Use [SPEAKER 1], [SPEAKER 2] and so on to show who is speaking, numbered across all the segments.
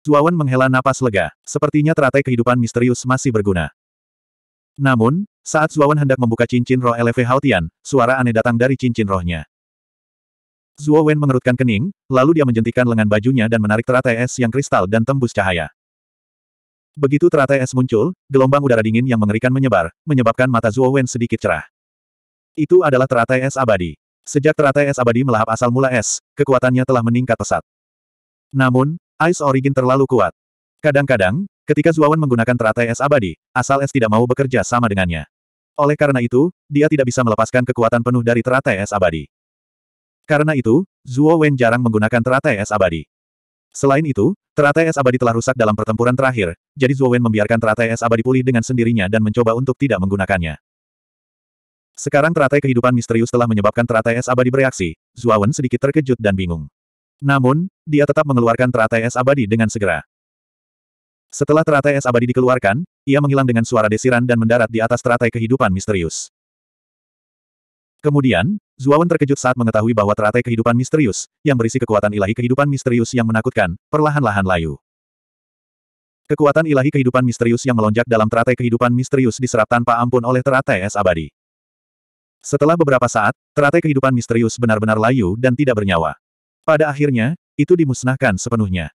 [SPEAKER 1] Zuawan menghela napas lega, sepertinya teratai kehidupan misterius masih berguna. Namun, saat Zuawan hendak membuka cincin roh LV Haotian, suara aneh datang dari cincin rohnya. Zuawan mengerutkan kening, lalu dia menjentikan lengan bajunya dan menarik teratai es yang kristal dan tembus cahaya. Begitu teratai es muncul, gelombang udara dingin yang mengerikan menyebar, menyebabkan mata Zuawan sedikit cerah. Itu adalah teratai es abadi. Sejak teratai es abadi melahap asal mula es, kekuatannya telah meningkat pesat. Namun, Ice Origin terlalu kuat. Kadang-kadang, ketika Zuawan menggunakan teratai es abadi, asal es tidak mau bekerja sama dengannya. Oleh karena itu, dia tidak bisa melepaskan kekuatan penuh dari teratai es abadi. Karena itu, Zuo Wen jarang menggunakan teratai es abadi. Selain itu, teratai es abadi telah rusak dalam pertempuran terakhir, jadi Zuo Wen membiarkan teratai es abadi pulih dengan sendirinya dan mencoba untuk tidak menggunakannya. Sekarang teratai kehidupan misterius telah menyebabkan teratai es abadi bereaksi, Wen sedikit terkejut dan bingung. Namun, dia tetap mengeluarkan teratai es abadi dengan segera. Setelah teratai es abadi dikeluarkan, ia menghilang dengan suara desiran dan mendarat di atas teratai kehidupan misterius. Kemudian, Zuawan terkejut saat mengetahui bahwa teratai kehidupan misterius, yang berisi kekuatan ilahi kehidupan misterius yang menakutkan, perlahan-lahan layu. Kekuatan ilahi kehidupan misterius yang melonjak dalam teratai kehidupan misterius diserap tanpa ampun oleh teratai es abadi. Setelah beberapa saat, teratai kehidupan misterius benar-benar layu dan tidak bernyawa. Pada akhirnya, itu dimusnahkan sepenuhnya.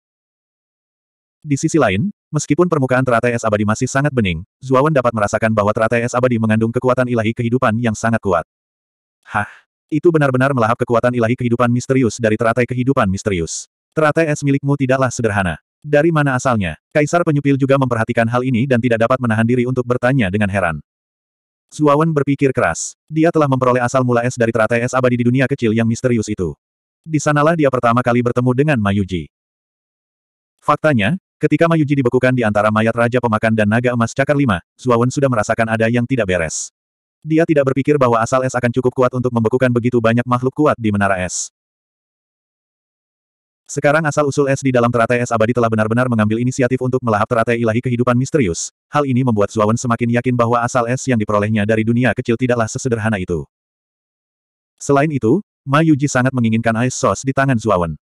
[SPEAKER 1] Di sisi lain, meskipun permukaan teratai es abadi masih sangat bening, Zuawan dapat merasakan bahwa teratai es abadi mengandung kekuatan ilahi kehidupan yang sangat kuat. Hah, itu benar-benar melahap kekuatan ilahi kehidupan misterius dari teratai kehidupan misterius. Teratai es milikmu tidaklah sederhana. Dari mana asalnya? Kaisar Penyupil juga memperhatikan hal ini dan tidak dapat menahan diri untuk bertanya dengan heran. Zuawan berpikir keras. Dia telah memperoleh asal mula es dari teratai es abadi di dunia kecil yang misterius itu. Di sanalah dia pertama kali bertemu dengan Mayuji. Faktanya, ketika Mayuji dibekukan di antara mayat Raja Pemakan dan Naga Emas Cakar Lima, Zuawan sudah merasakan ada yang tidak beres. Dia tidak berpikir bahwa asal es akan cukup kuat untuk membekukan begitu banyak makhluk kuat di menara es. Sekarang asal-usul es di dalam teratai es abadi telah benar-benar mengambil inisiatif untuk melahap teratai ilahi kehidupan misterius. Hal ini membuat Zuawan semakin yakin bahwa asal es yang diperolehnya dari dunia kecil tidaklah sesederhana itu. Selain itu, Mayuji sangat menginginkan Ice Sauce di tangan Zuawan.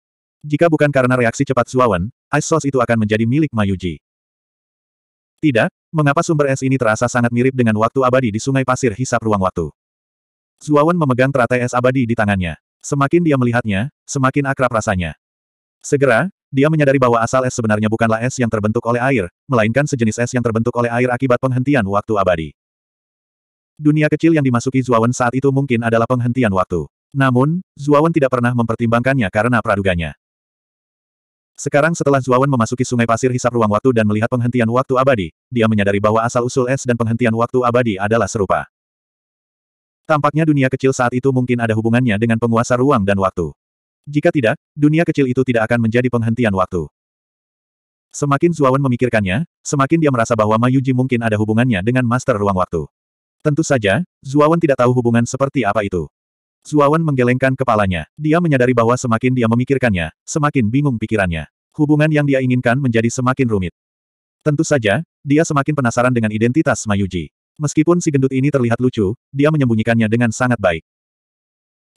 [SPEAKER 1] Jika bukan karena reaksi cepat Zuawan, Ice Sauce itu akan menjadi milik Mayuji. Tidak, mengapa sumber es ini terasa sangat mirip dengan waktu abadi di sungai pasir hisap ruang waktu. Zuawan memegang teratai es abadi di tangannya. Semakin dia melihatnya, semakin akrab rasanya. Segera, dia menyadari bahwa asal es sebenarnya bukanlah es yang terbentuk oleh air, melainkan sejenis es yang terbentuk oleh air akibat penghentian waktu abadi. Dunia kecil yang dimasuki Zuawan saat itu mungkin adalah penghentian waktu. Namun, Zuawan tidak pernah mempertimbangkannya karena praduganya. Sekarang setelah Zuawan memasuki sungai pasir hisap ruang waktu dan melihat penghentian waktu abadi, dia menyadari bahwa asal-usul es dan penghentian waktu abadi adalah serupa. Tampaknya dunia kecil saat itu mungkin ada hubungannya dengan penguasa ruang dan waktu. Jika tidak, dunia kecil itu tidak akan menjadi penghentian waktu. Semakin Zuawan memikirkannya, semakin dia merasa bahwa Mayuji mungkin ada hubungannya dengan master ruang waktu. Tentu saja, Zuawan tidak tahu hubungan seperti apa itu. Zuawan menggelengkan kepalanya. Dia menyadari bahwa semakin dia memikirkannya, semakin bingung pikirannya. Hubungan yang dia inginkan menjadi semakin rumit. Tentu saja, dia semakin penasaran dengan identitas Mayuji. Meskipun si gendut ini terlihat lucu, dia menyembunyikannya dengan sangat baik.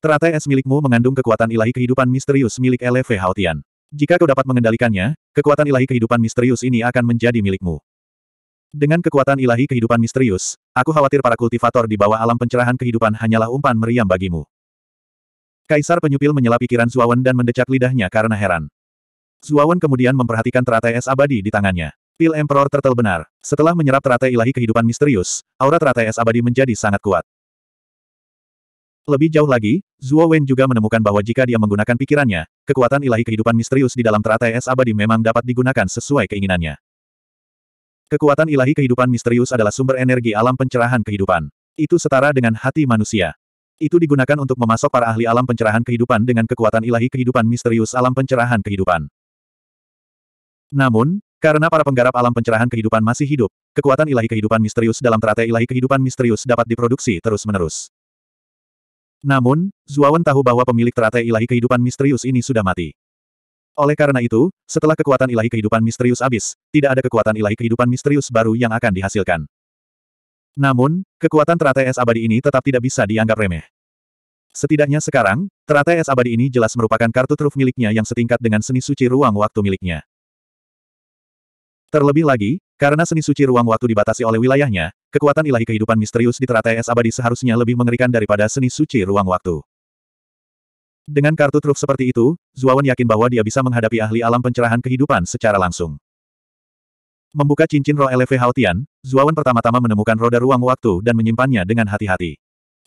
[SPEAKER 1] Teratai es milikmu mengandung kekuatan ilahi kehidupan misterius milik LV Haotian. Jika kau dapat mengendalikannya, kekuatan ilahi kehidupan misterius ini akan menjadi milikmu. Dengan kekuatan ilahi kehidupan misterius, aku khawatir para kultivator di bawah alam pencerahan kehidupan hanyalah umpan meriam bagimu. Kaisar penyupil menyela pikiran Zuawan dan mendecak lidahnya karena heran. Zuawan kemudian memperhatikan teratai es abadi di tangannya. Pil Emperor Turtle benar. Setelah menyerap teratai ilahi kehidupan misterius, aura teratai es abadi menjadi sangat kuat. Lebih jauh lagi, Zuo Wen juga menemukan bahwa jika dia menggunakan pikirannya, kekuatan ilahi kehidupan misterius di dalam teratai es abadi memang dapat digunakan sesuai keinginannya. Kekuatan ilahi kehidupan misterius adalah sumber energi alam pencerahan kehidupan. Itu setara dengan hati manusia. Itu digunakan untuk memasok para ahli alam pencerahan kehidupan dengan kekuatan ilahi kehidupan misterius alam pencerahan kehidupan. Namun, karena para penggarap alam pencerahan kehidupan masih hidup, kekuatan ilahi kehidupan misterius dalam teratai ilahi kehidupan misterius dapat diproduksi terus-menerus. Namun, Zuawan tahu bahwa pemilik teratai ilahi kehidupan misterius ini sudah mati. Oleh karena itu, setelah kekuatan ilahi kehidupan misterius habis, tidak ada kekuatan ilahi kehidupan misterius baru yang akan dihasilkan. Namun, kekuatan teratai es abadi ini tetap tidak bisa dianggap remeh. Setidaknya sekarang, teratai es abadi ini jelas merupakan kartu truf miliknya yang setingkat dengan seni suci ruang waktu miliknya. Terlebih lagi, karena seni suci ruang waktu dibatasi oleh wilayahnya, kekuatan ilahi kehidupan misterius di teratai es abadi seharusnya lebih mengerikan daripada seni suci ruang waktu. Dengan kartu truf seperti itu, Zuawan yakin bahwa dia bisa menghadapi ahli alam pencerahan kehidupan secara langsung. Membuka cincin roh LV Haotian, Zuawan pertama-tama menemukan roda ruang waktu dan menyimpannya dengan hati-hati.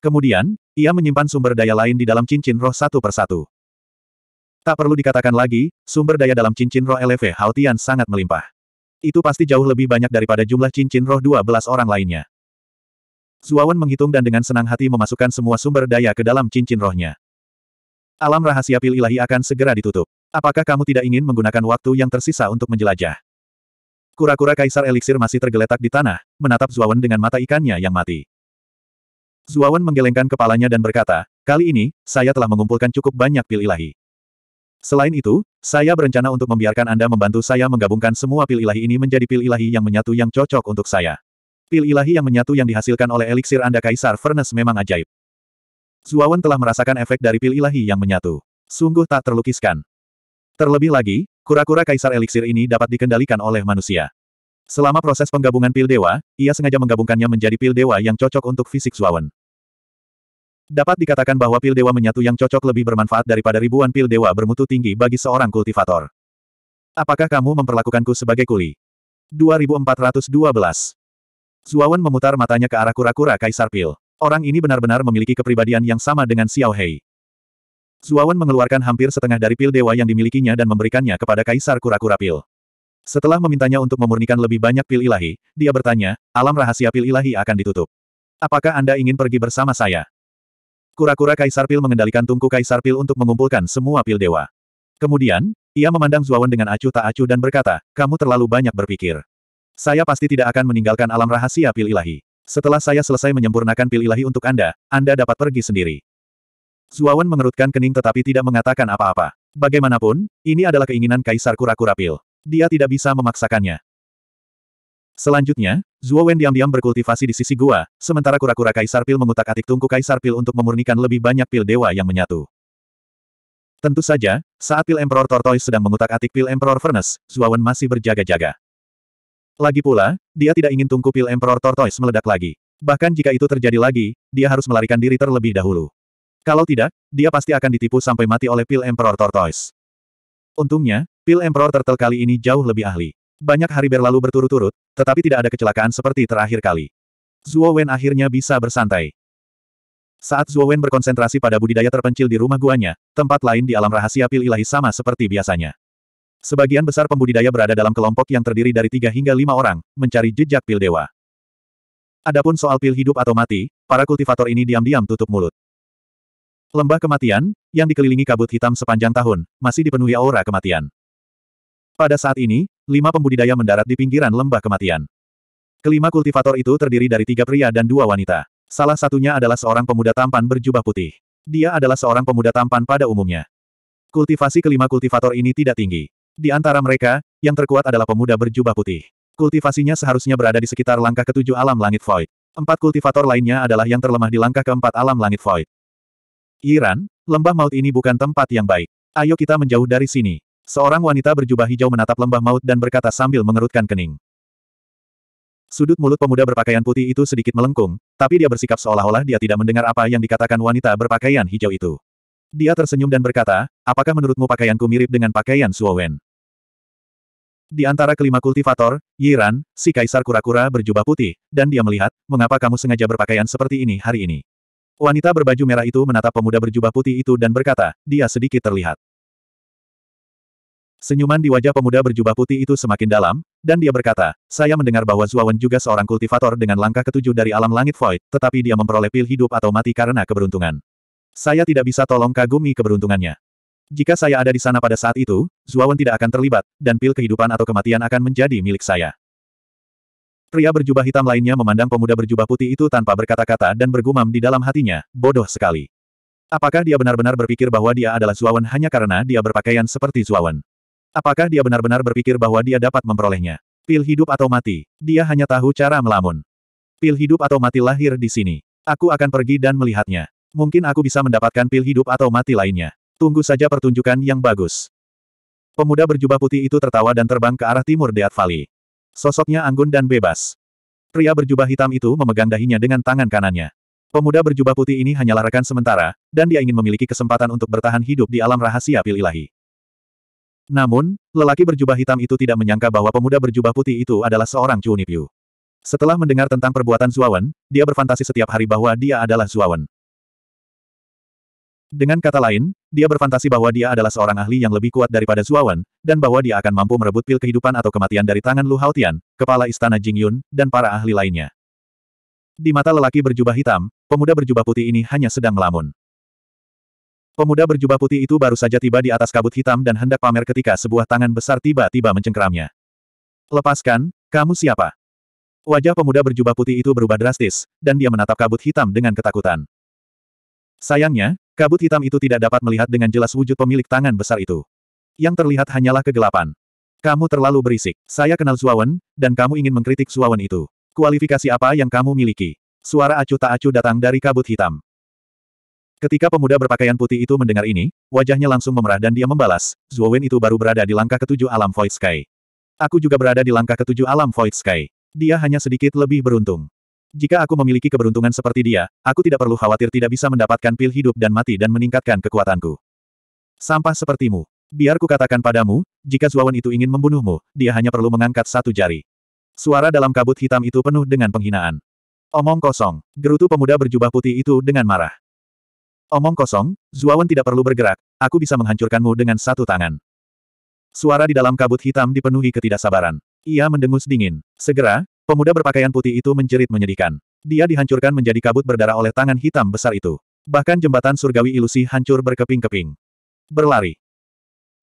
[SPEAKER 1] Kemudian, ia menyimpan sumber daya lain di dalam cincin roh satu persatu. Tak perlu dikatakan lagi, sumber daya dalam cincin roh LV Haotian sangat melimpah. Itu pasti jauh lebih banyak daripada jumlah cincin roh 12 orang lainnya. Zuawan menghitung dan dengan senang hati memasukkan semua sumber daya ke dalam cincin rohnya. Alam rahasia pil ilahi akan segera ditutup. Apakah kamu tidak ingin menggunakan waktu yang tersisa untuk menjelajah? Kura-kura Kaisar Eliksir masih tergeletak di tanah, menatap Zuawan dengan mata ikannya yang mati. Zuawan menggelengkan kepalanya dan berkata, kali ini, saya telah mengumpulkan cukup banyak pil ilahi. Selain itu, saya berencana untuk membiarkan Anda membantu saya menggabungkan semua pil ilahi ini menjadi pil ilahi yang menyatu yang cocok untuk saya. Pil ilahi yang menyatu yang dihasilkan oleh eliksir Anda Kaisar Furnace memang ajaib. Zuawan telah merasakan efek dari pil ilahi yang menyatu. Sungguh tak terlukiskan. Terlebih lagi, Kura-kura kaisar eliksir ini dapat dikendalikan oleh manusia. Selama proses penggabungan pil dewa, ia sengaja menggabungkannya menjadi pil dewa yang cocok untuk fisik Zuawan. Dapat dikatakan bahwa pil dewa menyatu yang cocok lebih bermanfaat daripada ribuan pil dewa bermutu tinggi bagi seorang kultivator. Apakah kamu memperlakukanku sebagai kuli? 2412 Zuawan memutar matanya ke arah kura-kura kaisar pil. Orang ini benar-benar memiliki kepribadian yang sama dengan Xiao Hei. Zuawan mengeluarkan hampir setengah dari pil dewa yang dimilikinya dan memberikannya kepada Kaisar Kura-Kura Pil. Setelah memintanya untuk memurnikan lebih banyak pil ilahi, dia bertanya, alam rahasia pil ilahi akan ditutup. Apakah Anda ingin pergi bersama saya? Kura-kura Kaisar Pil mengendalikan tungku Kaisar Pil untuk mengumpulkan semua pil dewa. Kemudian, ia memandang Zuawan dengan acuh tak acuh dan berkata, kamu terlalu banyak berpikir. Saya pasti tidak akan meninggalkan alam rahasia pil ilahi. Setelah saya selesai menyempurnakan pil ilahi untuk Anda, Anda dapat pergi sendiri. Zuawan mengerutkan kening tetapi tidak mengatakan apa-apa. Bagaimanapun, ini adalah keinginan Kaisar Kura-Kura Pil. Dia tidak bisa memaksakannya. Selanjutnya, Zuawan diam-diam berkultivasi di sisi gua, sementara kura-kura Kaisar Pil mengutak-atik tungku Kaisar Pil untuk memurnikan lebih banyak pil dewa yang menyatu. Tentu saja, saat pil Emperor Tortoise sedang mengutak-atik pil Emperor Furnace, Zuawan masih berjaga-jaga. Lagi pula, dia tidak ingin tungku pil Emperor Tortoise meledak lagi. Bahkan jika itu terjadi lagi, dia harus melarikan diri terlebih dahulu. Kalau tidak, dia pasti akan ditipu sampai mati oleh pil Emperor Tortoise. Untungnya, pil Emperor Turtle kali ini jauh lebih ahli. Banyak hari berlalu berturut-turut, tetapi tidak ada kecelakaan seperti terakhir kali. Zuo Wen akhirnya bisa bersantai. Saat Zuo Wen berkonsentrasi pada budidaya terpencil di rumah guanya, tempat lain di alam rahasia pil ilahi sama seperti biasanya. Sebagian besar pembudidaya berada dalam kelompok yang terdiri dari tiga hingga lima orang, mencari jejak pil dewa. Adapun soal pil hidup atau mati, para kultivator ini diam-diam tutup mulut. Lembah kematian, yang dikelilingi kabut hitam sepanjang tahun, masih dipenuhi aura kematian. Pada saat ini, lima pembudidaya mendarat di pinggiran lembah kematian. Kelima kultivator itu terdiri dari tiga pria dan dua wanita. Salah satunya adalah seorang pemuda tampan berjubah putih. Dia adalah seorang pemuda tampan pada umumnya. Kultivasi kelima kultivator ini tidak tinggi. Di antara mereka, yang terkuat adalah pemuda berjubah putih. Kultivasinya seharusnya berada di sekitar langkah ketujuh alam langit void. Empat kultivator lainnya adalah yang terlemah di langkah keempat alam langit void. Yiran, lembah maut ini bukan tempat yang baik. Ayo kita menjauh dari sini. Seorang wanita berjubah hijau menatap lembah maut dan berkata sambil mengerutkan kening. Sudut mulut pemuda berpakaian putih itu sedikit melengkung, tapi dia bersikap seolah-olah dia tidak mendengar apa yang dikatakan wanita berpakaian hijau itu. Dia tersenyum dan berkata, apakah menurutmu pakaianku mirip dengan pakaian Suowen? Di antara kelima kultivator, Yiran, si kaisar kura-kura berjubah putih, dan dia melihat, mengapa kamu sengaja berpakaian seperti ini hari ini. Wanita berbaju merah itu menatap pemuda berjubah putih itu dan berkata, dia sedikit terlihat. Senyuman di wajah pemuda berjubah putih itu semakin dalam, dan dia berkata, saya mendengar bahwa Zuawan juga seorang kultivator dengan langkah ketujuh dari alam langit void, tetapi dia memperoleh pil hidup atau mati karena keberuntungan. Saya tidak bisa tolong kagumi keberuntungannya. Jika saya ada di sana pada saat itu, Zuawan tidak akan terlibat, dan pil kehidupan atau kematian akan menjadi milik saya. Pria berjubah hitam lainnya memandang pemuda berjubah putih itu tanpa berkata-kata dan bergumam di dalam hatinya, bodoh sekali. Apakah dia benar-benar berpikir bahwa dia adalah Zuawan hanya karena dia berpakaian seperti Zuawan? Apakah dia benar-benar berpikir bahwa dia dapat memperolehnya? Pil hidup atau mati, dia hanya tahu cara melamun. Pil hidup atau mati lahir di sini. Aku akan pergi dan melihatnya. Mungkin aku bisa mendapatkan pil hidup atau mati lainnya. Tunggu saja pertunjukan yang bagus. Pemuda berjubah putih itu tertawa dan terbang ke arah timur Deat Valley. Sosoknya anggun dan bebas. Pria berjubah hitam itu memegang dahinya dengan tangan kanannya. Pemuda berjubah putih ini hanyalah rekan sementara, dan dia ingin memiliki kesempatan untuk bertahan hidup di alam rahasia pil ilahi. Namun, lelaki berjubah hitam itu tidak menyangka bahwa pemuda berjubah putih itu adalah seorang Chunipyu. Setelah mendengar tentang perbuatan Zuawan, dia berfantasi setiap hari bahwa dia adalah Zuawan. Dengan kata lain, dia berfantasi bahwa dia adalah seorang ahli yang lebih kuat daripada Zuawan, dan bahwa dia akan mampu merebut pil kehidupan atau kematian dari tangan Lu Haotian, kepala istana Jingyun, dan para ahli lainnya. Di mata lelaki berjubah hitam, pemuda berjubah putih ini hanya sedang melamun. Pemuda berjubah putih itu baru saja tiba di atas kabut hitam dan hendak pamer ketika sebuah tangan besar tiba-tiba mencengkeramnya. Lepaskan, kamu siapa? Wajah pemuda berjubah putih itu berubah drastis, dan dia menatap kabut hitam dengan ketakutan. Sayangnya, kabut hitam itu tidak dapat melihat dengan jelas wujud pemilik tangan besar itu. Yang terlihat hanyalah kegelapan. Kamu terlalu berisik. Saya kenal Zuawan, dan kamu ingin mengkritik Zuawan itu. Kualifikasi apa yang kamu miliki? Suara acuh tak acuh datang dari kabut hitam. Ketika pemuda berpakaian putih itu mendengar ini, wajahnya langsung memerah dan dia membalas, Zuowen itu baru berada di langkah ketujuh alam Void Sky. Aku juga berada di langkah ketujuh alam Void Sky. Dia hanya sedikit lebih beruntung. Jika aku memiliki keberuntungan seperti dia, aku tidak perlu khawatir tidak bisa mendapatkan pil hidup dan mati dan meningkatkan kekuatanku. Sampah sepertimu. Biar katakan padamu, jika Zuawan itu ingin membunuhmu, dia hanya perlu mengangkat satu jari. Suara dalam kabut hitam itu penuh dengan penghinaan. Omong kosong, gerutu pemuda berjubah putih itu dengan marah. Omong kosong, Zuawan tidak perlu bergerak, aku bisa menghancurkanmu dengan satu tangan. Suara di dalam kabut hitam dipenuhi ketidaksabaran. Ia mendengus dingin. Segera, Pemuda berpakaian putih itu menjerit menyedihkan. Dia dihancurkan menjadi kabut berdarah oleh tangan hitam besar itu. Bahkan jembatan surgawi ilusi hancur berkeping-keping. Berlari.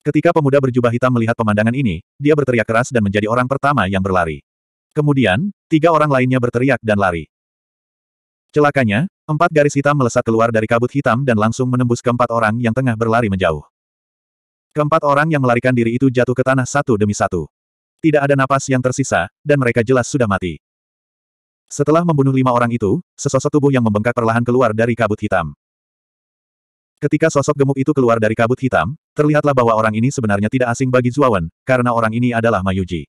[SPEAKER 1] Ketika pemuda berjubah hitam melihat pemandangan ini, dia berteriak keras dan menjadi orang pertama yang berlari. Kemudian, tiga orang lainnya berteriak dan lari. Celakanya, empat garis hitam melesat keluar dari kabut hitam dan langsung menembus keempat orang yang tengah berlari menjauh. Keempat orang yang melarikan diri itu jatuh ke tanah satu demi satu. Tidak ada napas yang tersisa, dan mereka jelas sudah mati. Setelah membunuh lima orang itu, sesosok tubuh yang membengkak perlahan keluar dari kabut hitam. Ketika sosok gemuk itu keluar dari kabut hitam, terlihatlah bahwa orang ini sebenarnya tidak asing bagi Zuawan, karena orang ini adalah Mayuji.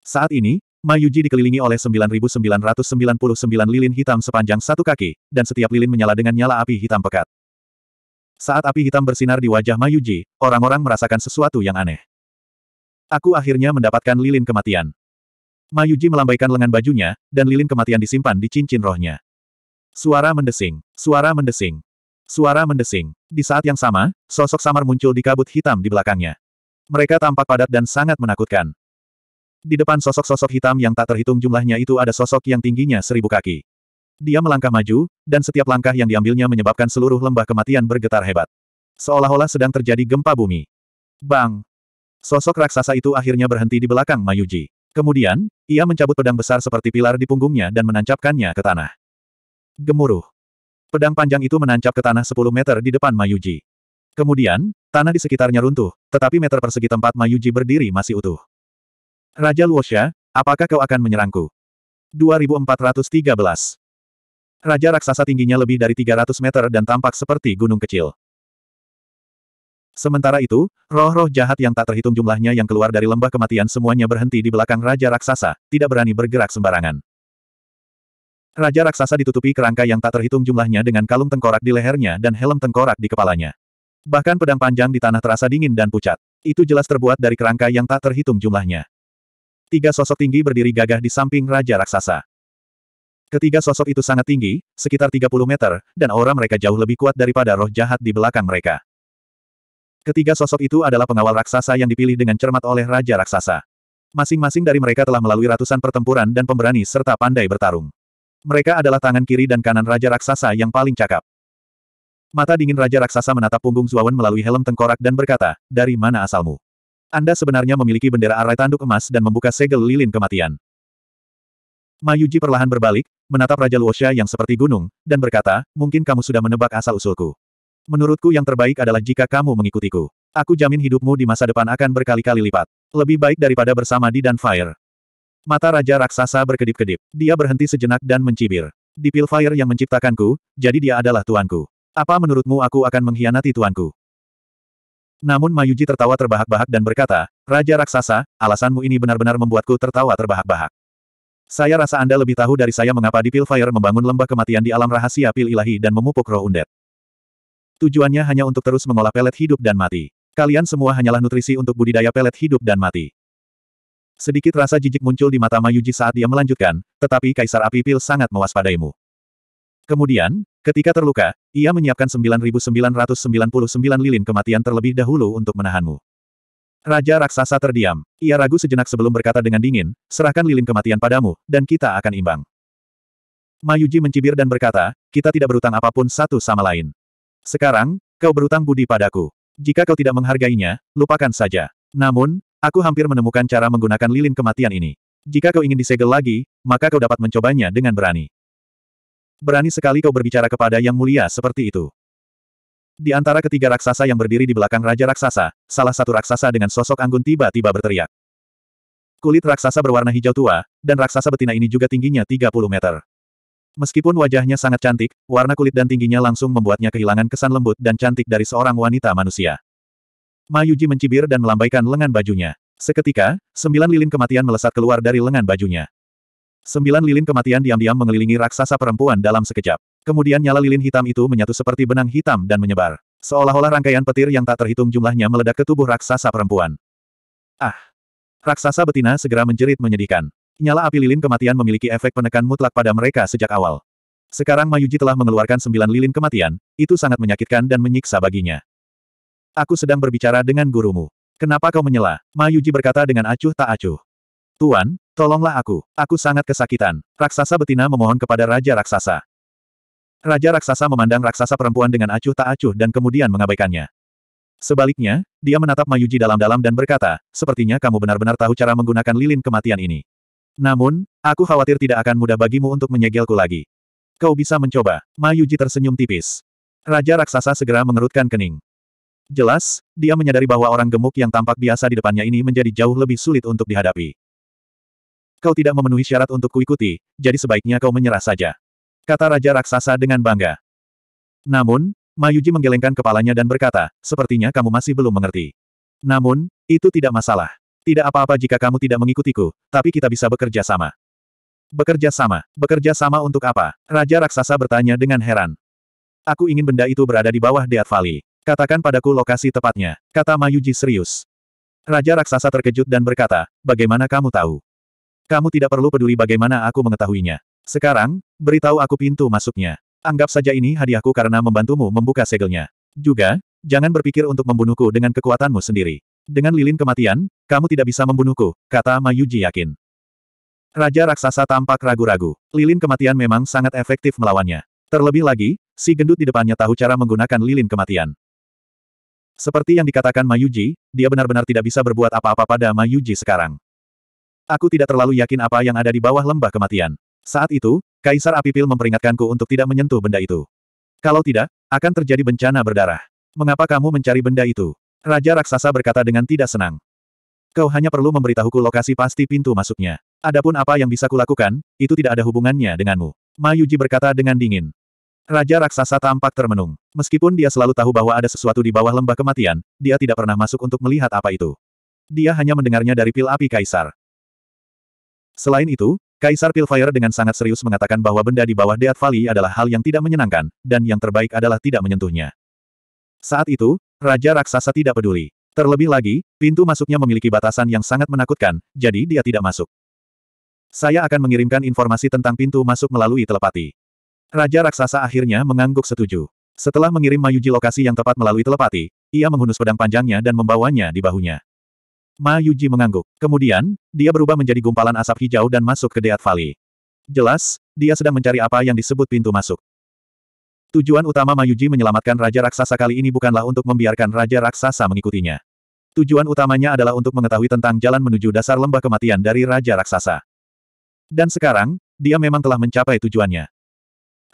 [SPEAKER 1] Saat ini, Mayuji dikelilingi oleh 9.999 lilin hitam sepanjang satu kaki, dan setiap lilin menyala dengan nyala api hitam pekat. Saat api hitam bersinar di wajah Mayuji, orang-orang merasakan sesuatu yang aneh. Aku akhirnya mendapatkan lilin kematian. Mayuji melambaikan lengan bajunya, dan lilin kematian disimpan di cincin rohnya. Suara mendesing, suara mendesing, suara mendesing. Di saat yang sama, sosok samar muncul di kabut hitam di belakangnya. Mereka tampak padat dan sangat menakutkan. Di depan sosok-sosok hitam yang tak terhitung jumlahnya itu ada sosok yang tingginya seribu kaki. Dia melangkah maju, dan setiap langkah yang diambilnya menyebabkan seluruh lembah kematian bergetar hebat. Seolah-olah sedang terjadi gempa bumi. Bang! Sosok raksasa itu akhirnya berhenti di belakang Mayuji. Kemudian, ia mencabut pedang besar seperti pilar di punggungnya dan menancapkannya ke tanah. Gemuruh. Pedang panjang itu menancap ke tanah 10 meter di depan Mayuji. Kemudian, tanah di sekitarnya runtuh, tetapi meter persegi tempat Mayuji berdiri masih utuh. Raja Luosha, apakah kau akan menyerangku? 2413 Raja raksasa tingginya lebih dari 300 meter dan tampak seperti gunung kecil. Sementara itu, roh-roh jahat yang tak terhitung jumlahnya yang keluar dari lembah kematian semuanya berhenti di belakang Raja Raksasa, tidak berani bergerak sembarangan. Raja Raksasa ditutupi kerangka yang tak terhitung jumlahnya dengan kalung tengkorak di lehernya dan helm tengkorak di kepalanya. Bahkan pedang panjang di tanah terasa dingin dan pucat. Itu jelas terbuat dari kerangka yang tak terhitung jumlahnya. Tiga sosok tinggi berdiri gagah di samping Raja Raksasa. Ketiga sosok itu sangat tinggi, sekitar 30 meter, dan aura mereka jauh lebih kuat daripada roh jahat di belakang mereka. Ketiga sosok itu adalah pengawal raksasa yang dipilih dengan cermat oleh Raja Raksasa. Masing-masing dari mereka telah melalui ratusan pertempuran dan pemberani serta pandai bertarung. Mereka adalah tangan kiri dan kanan Raja Raksasa yang paling cakap. Mata dingin Raja Raksasa menatap punggung Zuawan melalui helm tengkorak dan berkata, dari mana asalmu? Anda sebenarnya memiliki bendera arai tanduk emas dan membuka segel lilin kematian. Mayuji perlahan berbalik, menatap Raja Luosha yang seperti gunung, dan berkata, mungkin kamu sudah menebak asal-usulku. Menurutku yang terbaik adalah jika kamu mengikutiku. Aku jamin hidupmu di masa depan akan berkali-kali lipat. Lebih baik daripada bersama di dan Fire. Mata Raja Raksasa berkedip-kedip. Dia berhenti sejenak dan mencibir. Di Fire yang menciptakanku, jadi dia adalah tuanku. Apa menurutmu aku akan mengkhianati tuanku? Namun Mayuji tertawa terbahak-bahak dan berkata, Raja Raksasa, alasanmu ini benar-benar membuatku tertawa terbahak-bahak. Saya rasa Anda lebih tahu dari saya mengapa di Fire membangun lembah kematian di alam rahasia Pil Ilahi dan memupuk roh undet. Tujuannya hanya untuk terus mengolah pelet hidup dan mati. Kalian semua hanyalah nutrisi untuk budidaya pelet hidup dan mati. Sedikit rasa jijik muncul di mata Mayuji saat dia melanjutkan, tetapi Kaisar Api Pil sangat mewaspadaimu. Kemudian, ketika terluka, ia menyiapkan 9.999 lilin kematian terlebih dahulu untuk menahanmu. Raja Raksasa terdiam. Ia ragu sejenak sebelum berkata dengan dingin, serahkan lilin kematian padamu, dan kita akan imbang. Mayuji mencibir dan berkata, kita tidak berutang apapun satu sama lain. Sekarang, kau berutang budi padaku. Jika kau tidak menghargainya, lupakan saja. Namun, aku hampir menemukan cara menggunakan lilin kematian ini. Jika kau ingin disegel lagi, maka kau dapat mencobanya dengan berani. Berani sekali kau berbicara kepada yang mulia seperti itu. Di antara ketiga raksasa yang berdiri di belakang Raja Raksasa, salah satu raksasa dengan sosok anggun tiba-tiba berteriak. Kulit raksasa berwarna hijau tua, dan raksasa betina ini juga tingginya 30 meter. Meskipun wajahnya sangat cantik, warna kulit dan tingginya langsung membuatnya kehilangan kesan lembut dan cantik dari seorang wanita manusia. Mayuji mencibir dan melambaikan lengan bajunya. Seketika, sembilan lilin kematian melesat keluar dari lengan bajunya. Sembilan lilin kematian diam-diam mengelilingi raksasa perempuan dalam sekejap. Kemudian nyala lilin hitam itu menyatu seperti benang hitam dan menyebar. Seolah-olah rangkaian petir yang tak terhitung jumlahnya meledak ke tubuh raksasa perempuan. Ah! Raksasa betina segera menjerit menyedihkan. Nyala api lilin kematian memiliki efek penekan mutlak pada mereka sejak awal. Sekarang Mayuji telah mengeluarkan sembilan lilin kematian, itu sangat menyakitkan dan menyiksa baginya. Aku sedang berbicara dengan gurumu. Kenapa kau menyela? Mayuji berkata dengan acuh tak acuh. Tuan, tolonglah aku. Aku sangat kesakitan. Raksasa betina memohon kepada Raja Raksasa. Raja Raksasa memandang raksasa perempuan dengan acuh tak acuh dan kemudian mengabaikannya. Sebaliknya, dia menatap Mayuji dalam-dalam dan berkata, sepertinya kamu benar-benar tahu cara menggunakan lilin kematian ini. Namun, aku khawatir tidak akan mudah bagimu untuk menyegelku lagi. Kau bisa mencoba. Mayuji tersenyum tipis. Raja raksasa segera mengerutkan kening. Jelas, dia menyadari bahwa orang gemuk yang tampak biasa di depannya ini menjadi jauh lebih sulit untuk dihadapi. Kau tidak memenuhi syarat untuk kuikuti, jadi sebaiknya kau menyerah saja. Kata Raja Raksasa dengan bangga. Namun, Mayuji menggelengkan kepalanya dan berkata, sepertinya kamu masih belum mengerti. Namun, itu tidak masalah. Tidak apa-apa jika kamu tidak mengikutiku, tapi kita bisa bekerja sama. Bekerja sama, bekerja sama untuk apa? Raja Raksasa bertanya dengan heran. Aku ingin benda itu berada di bawah Deat Valley. Katakan padaku lokasi tepatnya, kata Mayuji serius. Raja Raksasa terkejut dan berkata, bagaimana kamu tahu? Kamu tidak perlu peduli bagaimana aku mengetahuinya. Sekarang, beritahu aku pintu masuknya. Anggap saja ini hadiahku karena membantumu membuka segelnya. Juga, jangan berpikir untuk membunuhku dengan kekuatanmu sendiri. Dengan lilin kematian, kamu tidak bisa membunuhku, kata Mayuji yakin. Raja raksasa tampak ragu-ragu. Lilin kematian memang sangat efektif melawannya. Terlebih lagi, si gendut di depannya tahu cara menggunakan lilin kematian. Seperti yang dikatakan Mayuji, dia benar-benar tidak bisa berbuat apa-apa pada Mayuji sekarang. Aku tidak terlalu yakin apa yang ada di bawah lembah kematian. Saat itu, Kaisar Apipil memperingatkanku untuk tidak menyentuh benda itu. Kalau tidak, akan terjadi bencana berdarah. Mengapa kamu mencari benda itu? Raja Raksasa berkata dengan tidak senang. Kau hanya perlu memberitahuku lokasi pasti pintu masuknya. Adapun apa yang bisa kulakukan, itu tidak ada hubungannya denganmu. Mayuji berkata dengan dingin. Raja Raksasa tampak termenung. Meskipun dia selalu tahu bahwa ada sesuatu di bawah lembah kematian, dia tidak pernah masuk untuk melihat apa itu. Dia hanya mendengarnya dari pil api Kaisar. Selain itu, Kaisar Pilfire dengan sangat serius mengatakan bahwa benda di bawah Deat Valley adalah hal yang tidak menyenangkan, dan yang terbaik adalah tidak menyentuhnya. Saat itu, Raja raksasa tidak peduli. Terlebih lagi, pintu masuknya memiliki batasan yang sangat menakutkan, jadi dia tidak masuk. Saya akan mengirimkan informasi tentang pintu masuk melalui telepati. Raja raksasa akhirnya mengangguk setuju. Setelah mengirim Mayuji lokasi yang tepat melalui telepati, ia menghunus pedang panjangnya dan membawanya di bahunya. Mayuji mengangguk. Kemudian, dia berubah menjadi gumpalan asap hijau dan masuk ke Deat Valley. Jelas, dia sedang mencari apa yang disebut pintu masuk. Tujuan utama Mayuji menyelamatkan Raja Raksasa kali ini bukanlah untuk membiarkan Raja Raksasa mengikutinya. Tujuan utamanya adalah untuk mengetahui tentang jalan menuju dasar lembah kematian dari Raja Raksasa. Dan sekarang, dia memang telah mencapai tujuannya.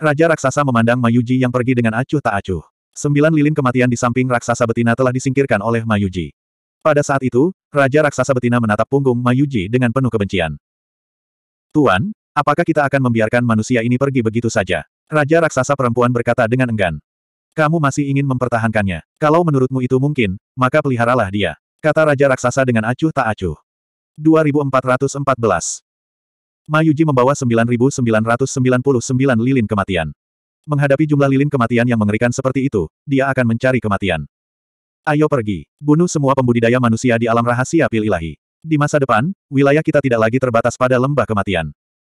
[SPEAKER 1] Raja Raksasa memandang Mayuji yang pergi dengan acuh tak acuh. Sembilan lilin kematian di samping Raksasa Betina telah disingkirkan oleh Mayuji. Pada saat itu, Raja Raksasa Betina menatap punggung Mayuji dengan penuh kebencian. Tuan, apakah kita akan membiarkan manusia ini pergi begitu saja? Raja raksasa perempuan berkata dengan enggan. Kamu masih ingin mempertahankannya. Kalau menurutmu itu mungkin, maka peliharalah dia. Kata Raja Raksasa dengan acuh tak acuh. 2414 Mayuji membawa 9999 lilin kematian. Menghadapi jumlah lilin kematian yang mengerikan seperti itu, dia akan mencari kematian. Ayo pergi. Bunuh semua pembudidaya manusia di alam rahasia pil ilahi. Di masa depan, wilayah kita tidak lagi terbatas pada lembah kematian.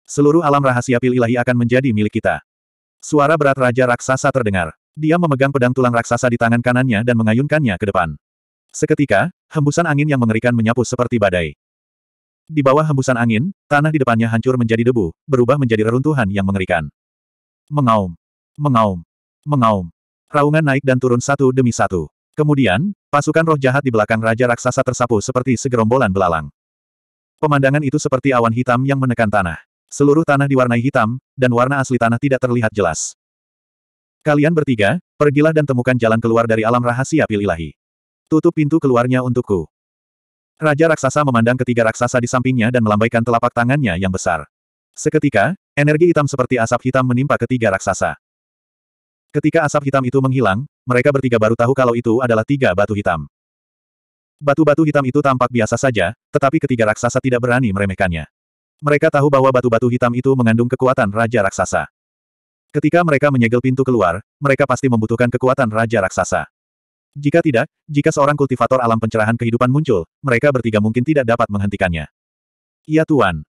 [SPEAKER 1] Seluruh alam rahasia pil ilahi akan menjadi milik kita. Suara berat Raja Raksasa terdengar. Dia memegang pedang tulang raksasa di tangan kanannya dan mengayunkannya ke depan. Seketika, hembusan angin yang mengerikan menyapu seperti badai. Di bawah hembusan angin, tanah di depannya hancur menjadi debu, berubah menjadi reruntuhan yang mengerikan. Mengaum, mengaum, mengaum. Raungan naik dan turun satu demi satu. Kemudian, pasukan roh jahat di belakang Raja Raksasa tersapu seperti segerombolan belalang. Pemandangan itu seperti awan hitam yang menekan tanah. Seluruh tanah diwarnai hitam, dan warna asli tanah tidak terlihat jelas. Kalian bertiga, pergilah dan temukan jalan keluar dari alam rahasia pil ilahi. Tutup pintu keluarnya untukku. Raja raksasa memandang ketiga raksasa di sampingnya dan melambaikan telapak tangannya yang besar. Seketika, energi hitam seperti asap hitam menimpa ketiga raksasa. Ketika asap hitam itu menghilang, mereka bertiga baru tahu kalau itu adalah tiga batu hitam. Batu-batu hitam itu tampak biasa saja, tetapi ketiga raksasa tidak berani meremehkannya. Mereka tahu bahwa batu-batu hitam itu mengandung kekuatan Raja Raksasa. Ketika mereka menyegel pintu keluar, mereka pasti membutuhkan kekuatan Raja Raksasa. Jika tidak, jika seorang kultivator alam pencerahan kehidupan muncul, mereka bertiga mungkin tidak dapat menghentikannya. Iya Tuan.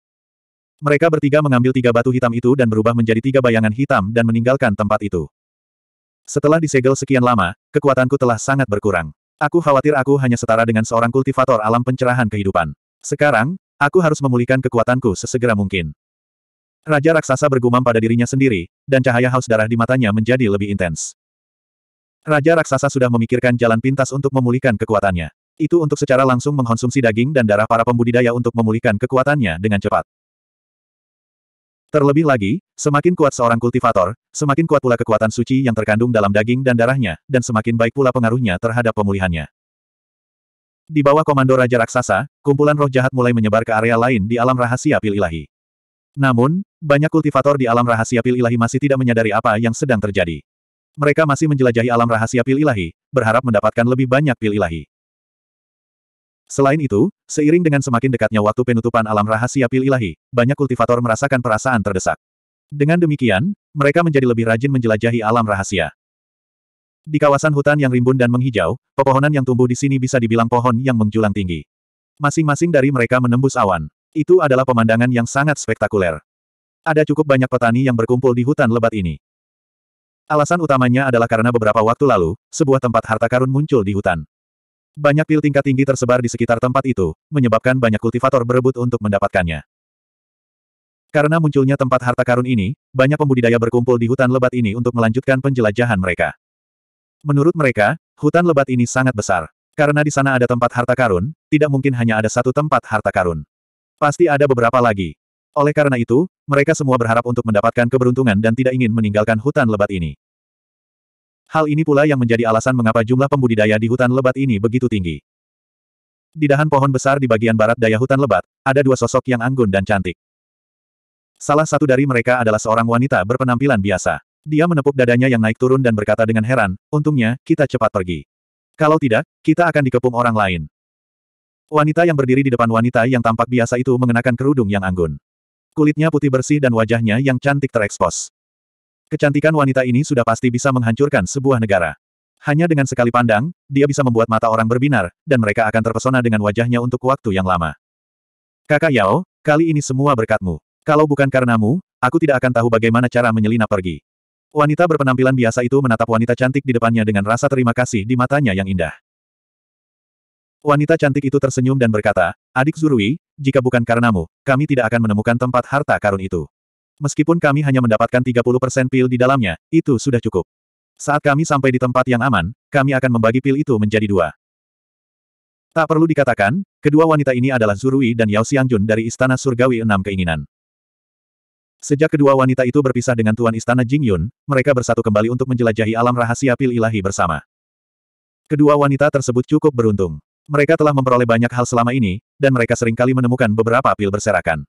[SPEAKER 1] Mereka bertiga mengambil tiga batu hitam itu dan berubah menjadi tiga bayangan hitam dan meninggalkan tempat itu. Setelah disegel sekian lama, kekuatanku telah sangat berkurang. Aku khawatir aku hanya setara dengan seorang kultivator alam pencerahan kehidupan. Sekarang, Aku harus memulihkan kekuatanku sesegera mungkin. Raja raksasa bergumam pada dirinya sendiri, dan cahaya haus darah di matanya menjadi lebih intens. Raja raksasa sudah memikirkan jalan pintas untuk memulihkan kekuatannya. Itu untuk secara langsung mengkonsumsi daging dan darah para pembudidaya untuk memulihkan kekuatannya dengan cepat. Terlebih lagi, semakin kuat seorang kultivator, semakin kuat pula kekuatan suci yang terkandung dalam daging dan darahnya, dan semakin baik pula pengaruhnya terhadap pemulihannya. Di bawah komando Raja Raksasa, kumpulan roh jahat mulai menyebar ke area lain di alam rahasia pil ilahi. Namun, banyak kultivator di alam rahasia pil ilahi masih tidak menyadari apa yang sedang terjadi. Mereka masih menjelajahi alam rahasia pil ilahi, berharap mendapatkan lebih banyak pil ilahi. Selain itu, seiring dengan semakin dekatnya waktu penutupan alam rahasia pil ilahi, banyak kultivator merasakan perasaan terdesak. Dengan demikian, mereka menjadi lebih rajin menjelajahi alam rahasia. Di kawasan hutan yang rimbun dan menghijau, pepohonan yang tumbuh di sini bisa dibilang pohon yang menjulang tinggi. Masing-masing dari mereka menembus awan. Itu adalah pemandangan yang sangat spektakuler. Ada cukup banyak petani yang berkumpul di hutan lebat ini. Alasan utamanya adalah karena beberapa waktu lalu, sebuah tempat harta karun muncul di hutan. Banyak pil tingkat tinggi tersebar di sekitar tempat itu, menyebabkan banyak kultivator berebut untuk mendapatkannya. Karena munculnya tempat harta karun ini, banyak pembudidaya berkumpul di hutan lebat ini untuk melanjutkan penjelajahan mereka. Menurut mereka, hutan lebat ini sangat besar. Karena di sana ada tempat harta karun, tidak mungkin hanya ada satu tempat harta karun. Pasti ada beberapa lagi. Oleh karena itu, mereka semua berharap untuk mendapatkan keberuntungan dan tidak ingin meninggalkan hutan lebat ini. Hal ini pula yang menjadi alasan mengapa jumlah pembudidaya di hutan lebat ini begitu tinggi. Di dahan pohon besar di bagian barat daya hutan lebat, ada dua sosok yang anggun dan cantik. Salah satu dari mereka adalah seorang wanita berpenampilan biasa. Dia menepuk dadanya yang naik turun dan berkata dengan heran, untungnya, kita cepat pergi. Kalau tidak, kita akan dikepung orang lain. Wanita yang berdiri di depan wanita yang tampak biasa itu mengenakan kerudung yang anggun. Kulitnya putih bersih dan wajahnya yang cantik terekspos. Kecantikan wanita ini sudah pasti bisa menghancurkan sebuah negara. Hanya dengan sekali pandang, dia bisa membuat mata orang berbinar, dan mereka akan terpesona dengan wajahnya untuk waktu yang lama. Kakak Yao, kali ini semua berkatmu. Kalau bukan karenamu, aku tidak akan tahu bagaimana cara menyelinap pergi. Wanita berpenampilan biasa itu menatap wanita cantik di depannya dengan rasa terima kasih di matanya yang indah. Wanita cantik itu tersenyum dan berkata, Adik Zurui, jika bukan karenamu, kami tidak akan menemukan tempat harta karun itu. Meskipun kami hanya mendapatkan 30% pil di dalamnya, itu sudah cukup. Saat kami sampai di tempat yang aman, kami akan membagi pil itu menjadi dua. Tak perlu dikatakan, kedua wanita ini adalah Zurui dan Yao Xiangjun dari Istana Surgawi Enam Keinginan. Sejak kedua wanita itu berpisah dengan Tuan Istana Jingyun, mereka bersatu kembali untuk menjelajahi alam rahasia pil ilahi bersama. Kedua wanita tersebut cukup beruntung. Mereka telah memperoleh banyak hal selama ini, dan mereka seringkali menemukan beberapa pil berserakan.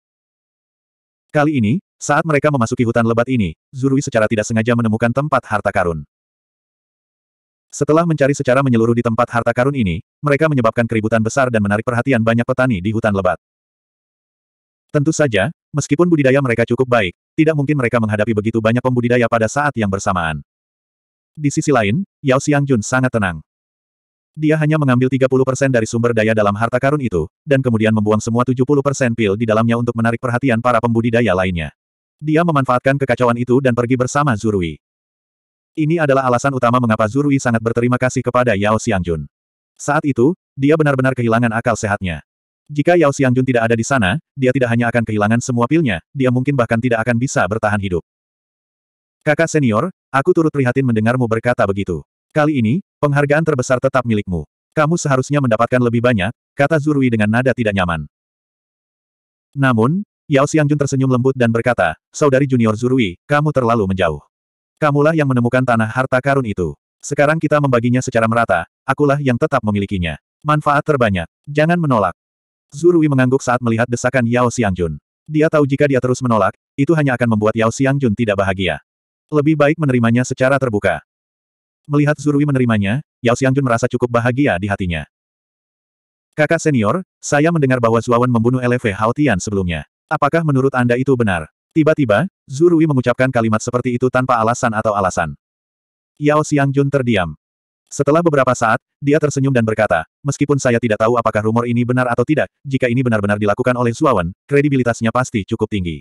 [SPEAKER 1] Kali ini, saat mereka memasuki hutan lebat ini, Zurui secara tidak sengaja menemukan tempat harta karun. Setelah mencari secara menyeluruh di tempat harta karun ini, mereka menyebabkan keributan besar dan menarik perhatian banyak petani di hutan lebat. Tentu saja, Meskipun budidaya mereka cukup baik, tidak mungkin mereka menghadapi begitu banyak pembudidaya pada saat yang bersamaan. Di sisi lain, Yao Xiangjun sangat tenang. Dia hanya mengambil 30% dari sumber daya dalam harta karun itu, dan kemudian membuang semua 70% pil di dalamnya untuk menarik perhatian para pembudidaya lainnya. Dia memanfaatkan kekacauan itu dan pergi bersama Zurui. Ini adalah alasan utama mengapa Zurui sangat berterima kasih kepada Yao Xiangjun. Saat itu, dia benar-benar kehilangan akal sehatnya. Jika Yao Xiangjun tidak ada di sana, dia tidak hanya akan kehilangan semua pilnya, dia mungkin bahkan tidak akan bisa bertahan hidup. Kakak senior, aku turut prihatin mendengarmu berkata begitu. Kali ini, penghargaan terbesar tetap milikmu. Kamu seharusnya mendapatkan lebih banyak, kata Zurui dengan nada tidak nyaman. Namun, Yao Xiangjun tersenyum lembut dan berkata, Saudari junior Zurui, kamu terlalu menjauh. Kamulah yang menemukan tanah harta karun itu. Sekarang kita membaginya secara merata, akulah yang tetap memilikinya. Manfaat terbanyak. Jangan menolak. Zurui mengangguk saat melihat desakan Yao Xiangjun. Dia tahu jika dia terus menolak, itu hanya akan membuat Yao Xiangjun tidak bahagia. Lebih baik menerimanya secara terbuka. Melihat Zurui menerimanya, Yao Xiangjun merasa cukup bahagia di hatinya. Kakak senior, saya mendengar bahwa Zuawan membunuh LV Haotian sebelumnya. Apakah menurut Anda itu benar? Tiba-tiba, Zurui mengucapkan kalimat seperti itu tanpa alasan atau alasan. Yao Xiangjun terdiam. Setelah beberapa saat, dia tersenyum dan berkata, meskipun saya tidak tahu apakah rumor ini benar atau tidak, jika ini benar-benar dilakukan oleh Suawan, kredibilitasnya pasti cukup tinggi.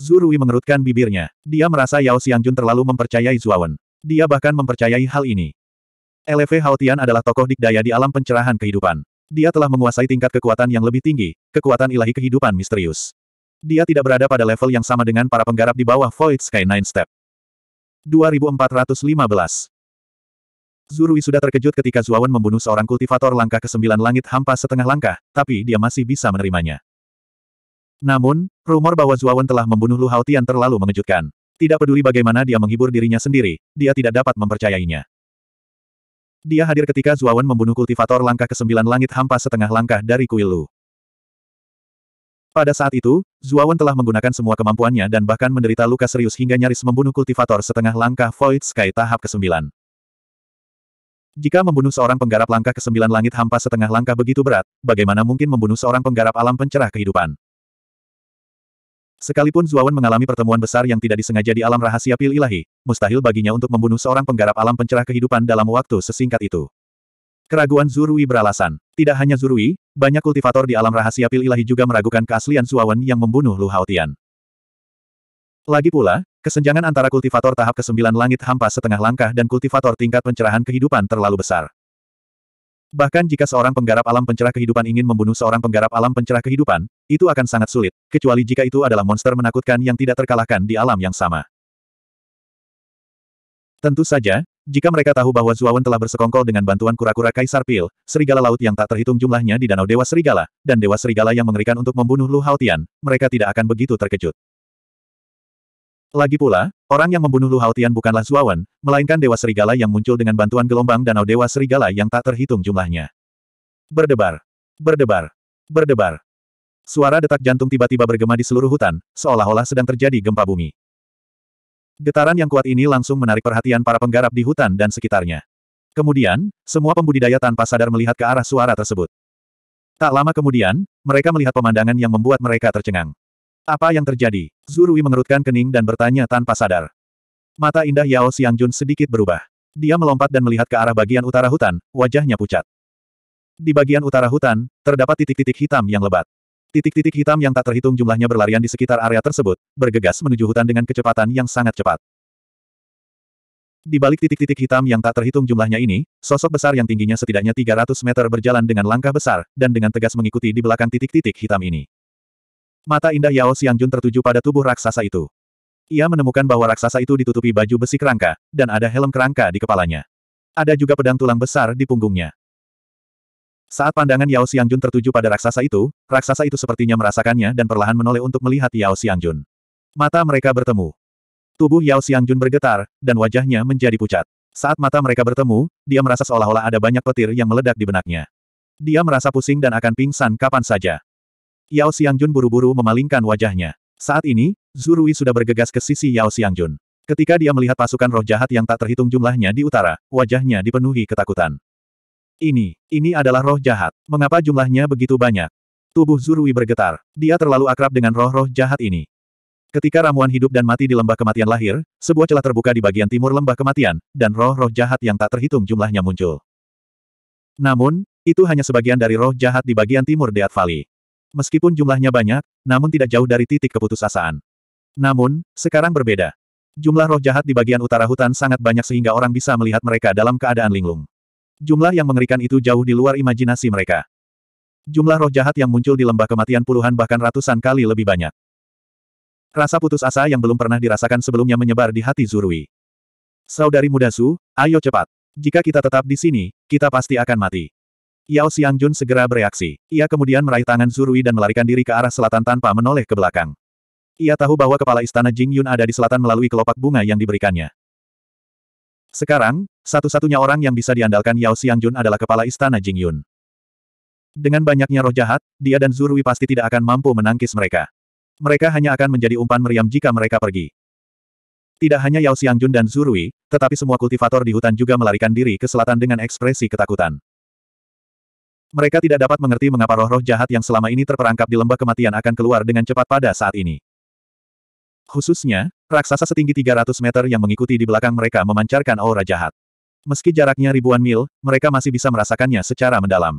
[SPEAKER 1] Zurui mengerutkan bibirnya. Dia merasa Yao Xiangjun terlalu mempercayai Zuawan. Dia bahkan mempercayai hal ini. LV Haotian adalah tokoh dikdaya di alam pencerahan kehidupan. Dia telah menguasai tingkat kekuatan yang lebih tinggi, kekuatan ilahi kehidupan misterius. Dia tidak berada pada level yang sama dengan para penggarap di bawah Void Sky Nine Step. 2415 Zurui sudah terkejut ketika Zuawan membunuh seorang kultivator langkah ke sembilan langit hampa setengah langkah, tapi dia masih bisa menerimanya. Namun, rumor bahwa Zuawan telah membunuh Lu Haotian terlalu mengejutkan. Tidak peduli bagaimana dia menghibur dirinya sendiri, dia tidak dapat mempercayainya. Dia hadir ketika Zuawan membunuh kultivator langkah ke sembilan langit hampa setengah langkah dari kuil Lu. Pada saat itu, Zuawan telah menggunakan semua kemampuannya dan bahkan menderita luka serius hingga nyaris membunuh kultivator setengah langkah Void Sky tahap ke-9. Jika membunuh seorang penggarap langkah ke sembilan langit hampa setengah langkah begitu berat, bagaimana mungkin membunuh seorang penggarap alam pencerah kehidupan? Sekalipun Zuawan mengalami pertemuan besar yang tidak disengaja di alam rahasia pil ilahi, mustahil baginya untuk membunuh seorang penggarap alam pencerah kehidupan dalam waktu sesingkat itu. Keraguan Zurui beralasan. Tidak hanya Zurui, banyak kultivator di alam rahasia pil ilahi juga meragukan keaslian Zuawan yang membunuh Lu Haotian. Lagi pula, Kesenjangan antara kultivator tahap ke-9 langit hampa setengah langkah dan kultivator tingkat pencerahan kehidupan terlalu besar. Bahkan jika seorang penggarap alam pencerah kehidupan ingin membunuh seorang penggarap alam pencerah kehidupan, itu akan sangat sulit, kecuali jika itu adalah monster menakutkan yang tidak terkalahkan di alam yang sama. Tentu saja, jika mereka tahu bahwa Zuawan telah bersekongkol dengan bantuan kura-kura Kaisar Pil, serigala laut yang tak terhitung jumlahnya di Danau Dewa Serigala, dan Dewa Serigala yang mengerikan untuk membunuh Lu Haotian, mereka tidak akan begitu terkejut. Lagi pula, orang yang membunuh Lu Haotian bukanlah Zuawan, melainkan Dewa Serigala yang muncul dengan bantuan gelombang danau Dewa Serigala yang tak terhitung jumlahnya. Berdebar. Berdebar. Berdebar. Suara detak jantung tiba-tiba bergema di seluruh hutan, seolah-olah sedang terjadi gempa bumi. Getaran yang kuat ini langsung menarik perhatian para penggarap di hutan dan sekitarnya. Kemudian, semua pembudidaya tanpa sadar melihat ke arah suara tersebut. Tak lama kemudian, mereka melihat pemandangan yang membuat mereka tercengang. Apa yang terjadi? Zurui mengerutkan kening dan bertanya tanpa sadar. Mata indah Yao Xiangjun sedikit berubah. Dia melompat dan melihat ke arah bagian utara hutan, wajahnya pucat. Di bagian utara hutan, terdapat titik-titik hitam yang lebat. Titik-titik hitam yang tak terhitung jumlahnya berlarian di sekitar area tersebut, bergegas menuju hutan dengan kecepatan yang sangat cepat. Di balik titik-titik hitam yang tak terhitung jumlahnya ini, sosok besar yang tingginya setidaknya 300 meter berjalan dengan langkah besar, dan dengan tegas mengikuti di belakang titik-titik hitam ini. Mata indah Yao Xiangjun tertuju pada tubuh raksasa itu. Ia menemukan bahwa raksasa itu ditutupi baju besi kerangka, dan ada helm kerangka di kepalanya. Ada juga pedang tulang besar di punggungnya. Saat pandangan Yao Xiangjun tertuju pada raksasa itu, raksasa itu sepertinya merasakannya dan perlahan menoleh untuk melihat Yao Xiangjun. Mata mereka bertemu. Tubuh Yao Xiangjun bergetar, dan wajahnya menjadi pucat. Saat mata mereka bertemu, dia merasa seolah-olah ada banyak petir yang meledak di benaknya. Dia merasa pusing dan akan pingsan kapan saja. Yao Xiangjun buru-buru memalingkan wajahnya. Saat ini, Zurui sudah bergegas ke sisi Yao Xiangjun. Ketika dia melihat pasukan roh jahat yang tak terhitung jumlahnya di utara, wajahnya dipenuhi ketakutan. Ini, ini adalah roh jahat. Mengapa jumlahnya begitu banyak? Tubuh Zurui bergetar. Dia terlalu akrab dengan roh-roh jahat ini. Ketika ramuan hidup dan mati di lembah kematian lahir, sebuah celah terbuka di bagian timur lembah kematian, dan roh-roh jahat yang tak terhitung jumlahnya muncul. Namun, itu hanya sebagian dari roh jahat di bagian timur Deat Valley. Meskipun jumlahnya banyak, namun tidak jauh dari titik keputusasaan. Namun, sekarang berbeda. Jumlah roh jahat di bagian utara hutan sangat banyak sehingga orang bisa melihat mereka dalam keadaan linglung. Jumlah yang mengerikan itu jauh di luar imajinasi mereka. Jumlah roh jahat yang muncul di lembah kematian puluhan bahkan ratusan kali lebih banyak. Rasa putus asa yang belum pernah dirasakan sebelumnya menyebar di hati Zurui. Saudari muda Su, ayo cepat. Jika kita tetap di sini, kita pasti akan mati. Yao Xiangjun segera bereaksi. Ia kemudian meraih tangan Zurui dan melarikan diri ke arah selatan tanpa menoleh ke belakang. Ia tahu bahwa kepala istana Jing Yun ada di selatan melalui kelopak bunga yang diberikannya. Sekarang, satu-satunya orang yang bisa diandalkan Yao Xiangjun adalah kepala istana Jing Yun. Dengan banyaknya roh jahat, dia dan Zurui pasti tidak akan mampu menangkis mereka. Mereka hanya akan menjadi umpan meriam jika mereka pergi. Tidak hanya Yao Xiangjun dan Zurui, tetapi semua kultivator di hutan juga melarikan diri ke selatan dengan ekspresi ketakutan. Mereka tidak dapat mengerti mengapa roh-roh jahat yang selama ini terperangkap di lembah kematian akan keluar dengan cepat pada saat ini. Khususnya, raksasa setinggi 300 meter yang mengikuti di belakang mereka memancarkan aura jahat. Meski jaraknya ribuan mil, mereka masih bisa merasakannya secara mendalam.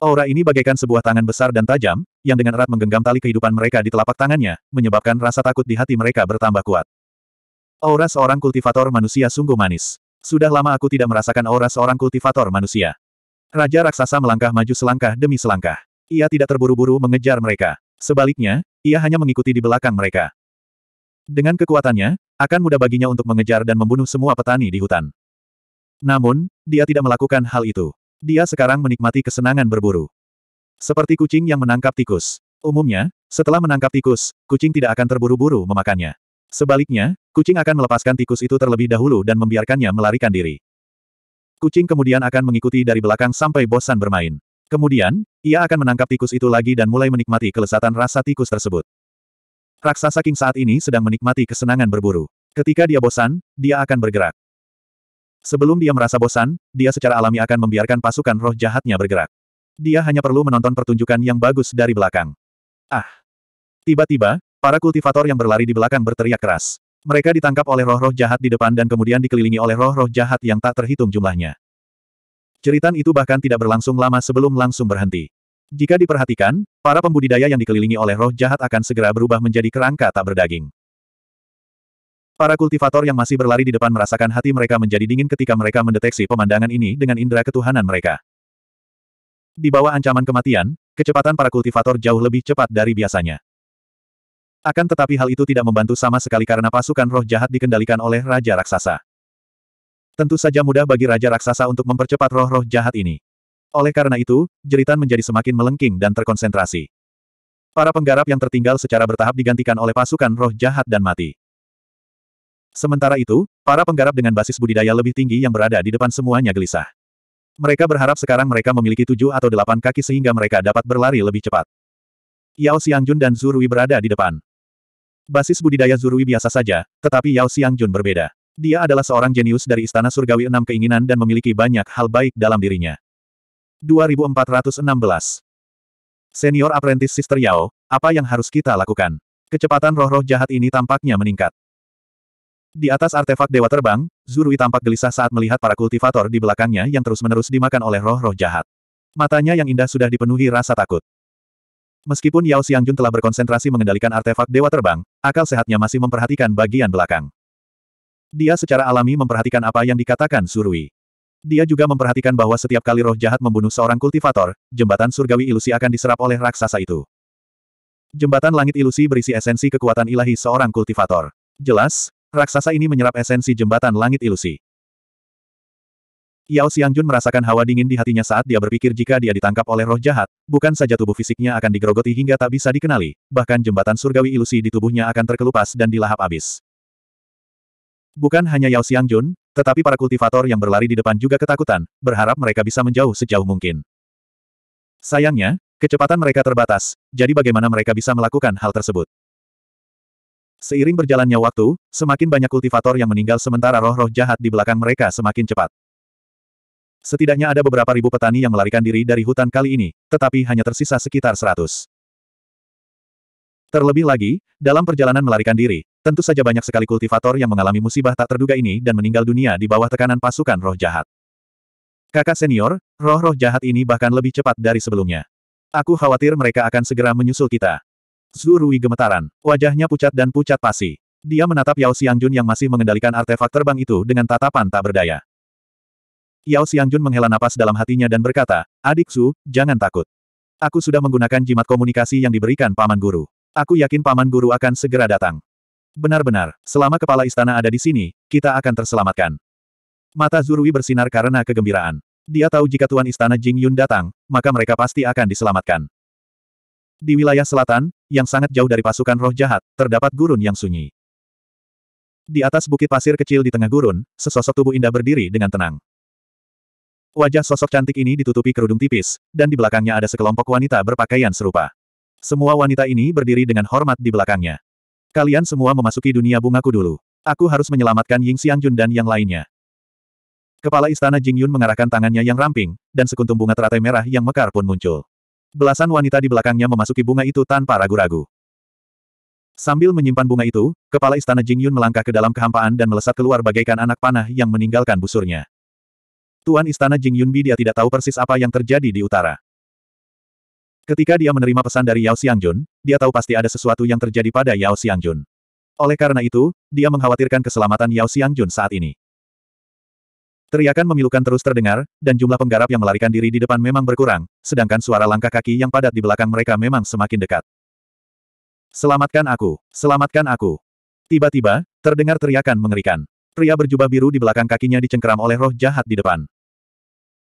[SPEAKER 1] Aura ini bagaikan sebuah tangan besar dan tajam, yang dengan erat menggenggam tali kehidupan mereka di telapak tangannya, menyebabkan rasa takut di hati mereka bertambah kuat. Aura seorang kultivator manusia sungguh manis. Sudah lama aku tidak merasakan aura seorang kultivator manusia. Raja raksasa melangkah maju selangkah demi selangkah. Ia tidak terburu-buru mengejar mereka. Sebaliknya, ia hanya mengikuti di belakang mereka. Dengan kekuatannya, akan mudah baginya untuk mengejar dan membunuh semua petani di hutan. Namun, dia tidak melakukan hal itu. Dia sekarang menikmati kesenangan berburu. Seperti kucing yang menangkap tikus. Umumnya, setelah menangkap tikus, kucing tidak akan terburu-buru memakannya. Sebaliknya, kucing akan melepaskan tikus itu terlebih dahulu dan membiarkannya melarikan diri. Kucing kemudian akan mengikuti dari belakang sampai bosan bermain. Kemudian, ia akan menangkap tikus itu lagi dan mulai menikmati kelesatan rasa tikus tersebut. Raksasa King saat ini sedang menikmati kesenangan berburu. Ketika dia bosan, dia akan bergerak. Sebelum dia merasa bosan, dia secara alami akan membiarkan pasukan roh jahatnya bergerak. Dia hanya perlu menonton pertunjukan yang bagus dari belakang. Ah! Tiba-tiba, para kultivator yang berlari di belakang berteriak keras. Mereka ditangkap oleh roh-roh jahat di depan dan kemudian dikelilingi oleh roh-roh jahat yang tak terhitung jumlahnya. Ceritan itu bahkan tidak berlangsung lama sebelum langsung berhenti. Jika diperhatikan, para pembudidaya yang dikelilingi oleh roh jahat akan segera berubah menjadi kerangka tak berdaging. Para kultivator yang masih berlari di depan merasakan hati mereka menjadi dingin ketika mereka mendeteksi pemandangan ini dengan indera ketuhanan mereka. Di bawah ancaman kematian, kecepatan para kultivator jauh lebih cepat dari biasanya. Akan tetapi hal itu tidak membantu sama sekali karena pasukan roh jahat dikendalikan oleh Raja Raksasa. Tentu saja mudah bagi Raja Raksasa untuk mempercepat roh-roh jahat ini. Oleh karena itu, jeritan menjadi semakin melengking dan terkonsentrasi. Para penggarap yang tertinggal secara bertahap digantikan oleh pasukan roh jahat dan mati. Sementara itu, para penggarap dengan basis budidaya lebih tinggi yang berada di depan semuanya gelisah. Mereka berharap sekarang mereka memiliki tujuh atau delapan kaki sehingga mereka dapat berlari lebih cepat. Yao Xiangjun dan Zurui berada di depan. Basis budidaya Zurui biasa saja, tetapi Yao Xiangjun berbeda. Dia adalah seorang jenius dari Istana Surgawi Enam Keinginan dan memiliki banyak hal baik dalam dirinya. 2416 Senior Apprentice Sister Yao, apa yang harus kita lakukan? Kecepatan roh-roh jahat ini tampaknya meningkat. Di atas artefak Dewa Terbang, Zurui tampak gelisah saat melihat para kultivator di belakangnya yang terus-menerus dimakan oleh roh-roh jahat. Matanya yang indah sudah dipenuhi rasa takut. Meskipun Yao Xiangjun telah berkonsentrasi mengendalikan artefak Dewa Terbang, akal sehatnya masih memperhatikan bagian belakang. Dia secara alami memperhatikan apa yang dikatakan Surui. Dia juga memperhatikan bahwa setiap kali roh jahat membunuh seorang kultivator, jembatan surgawi ilusi akan diserap oleh raksasa itu. Jembatan langit ilusi berisi esensi kekuatan ilahi seorang kultivator. Jelas, raksasa ini menyerap esensi jembatan langit ilusi. Yao Xiangjun merasakan hawa dingin di hatinya saat dia berpikir jika dia ditangkap oleh roh jahat, bukan saja tubuh fisiknya akan digerogoti hingga tak bisa dikenali, bahkan jembatan surgawi ilusi di tubuhnya akan terkelupas dan dilahap abis. Bukan hanya Yao Xiangjun, tetapi para kultivator yang berlari di depan juga ketakutan, berharap mereka bisa menjauh sejauh mungkin. Sayangnya, kecepatan mereka terbatas, jadi bagaimana mereka bisa melakukan hal tersebut? Seiring berjalannya waktu, semakin banyak kultivator yang meninggal sementara roh-roh jahat di belakang mereka semakin cepat. Setidaknya ada beberapa ribu petani yang melarikan diri dari hutan kali ini, tetapi hanya tersisa sekitar seratus. Terlebih lagi, dalam perjalanan melarikan diri, tentu saja banyak sekali kultivator yang mengalami musibah tak terduga ini dan meninggal dunia di bawah tekanan pasukan roh jahat. Kakak senior, roh-roh jahat ini bahkan lebih cepat dari sebelumnya. Aku khawatir mereka akan segera menyusul kita. Zurui gemetaran, wajahnya pucat dan pucat pasi. Dia menatap Yao Xiangjun yang masih mengendalikan artefak terbang itu dengan tatapan tak berdaya. Yao Xiangjun menghela napas dalam hatinya dan berkata, Adik Su, jangan takut. Aku sudah menggunakan jimat komunikasi yang diberikan Paman Guru. Aku yakin Paman Guru akan segera datang. Benar-benar, selama kepala istana ada di sini, kita akan terselamatkan. Mata Zurui bersinar karena kegembiraan. Dia tahu jika Tuan Istana Jing Yun datang, maka mereka pasti akan diselamatkan. Di wilayah selatan, yang sangat jauh dari pasukan roh jahat, terdapat gurun yang sunyi. Di atas bukit pasir kecil di tengah gurun, sesosok tubuh indah berdiri dengan tenang. Wajah sosok cantik ini ditutupi kerudung tipis, dan di belakangnya ada sekelompok wanita berpakaian serupa. Semua wanita ini berdiri dengan hormat di belakangnya. Kalian semua memasuki dunia bungaku dulu. Aku harus menyelamatkan Ying Xiangjun dan yang lainnya. Kepala istana Jingyun mengarahkan tangannya yang ramping, dan sekuntum bunga teratai merah yang mekar pun muncul. Belasan wanita di belakangnya memasuki bunga itu tanpa ragu-ragu. Sambil menyimpan bunga itu, kepala istana Jingyun melangkah ke dalam kehampaan dan melesat keluar bagaikan anak panah yang meninggalkan busurnya. Tuan Istana Jing Yunbi dia tidak tahu persis apa yang terjadi di utara. Ketika dia menerima pesan dari Yao Xiangjun, dia tahu pasti ada sesuatu yang terjadi pada Yao Xiangjun. Oleh karena itu, dia mengkhawatirkan keselamatan Yao Xiangjun saat ini. Teriakan memilukan terus terdengar, dan jumlah penggarap yang melarikan diri di depan memang berkurang, sedangkan suara langkah kaki yang padat di belakang mereka memang semakin dekat. Selamatkan aku! Selamatkan aku! Tiba-tiba, terdengar teriakan mengerikan. Pria berjubah biru di belakang kakinya dicengkeram oleh roh jahat di depan.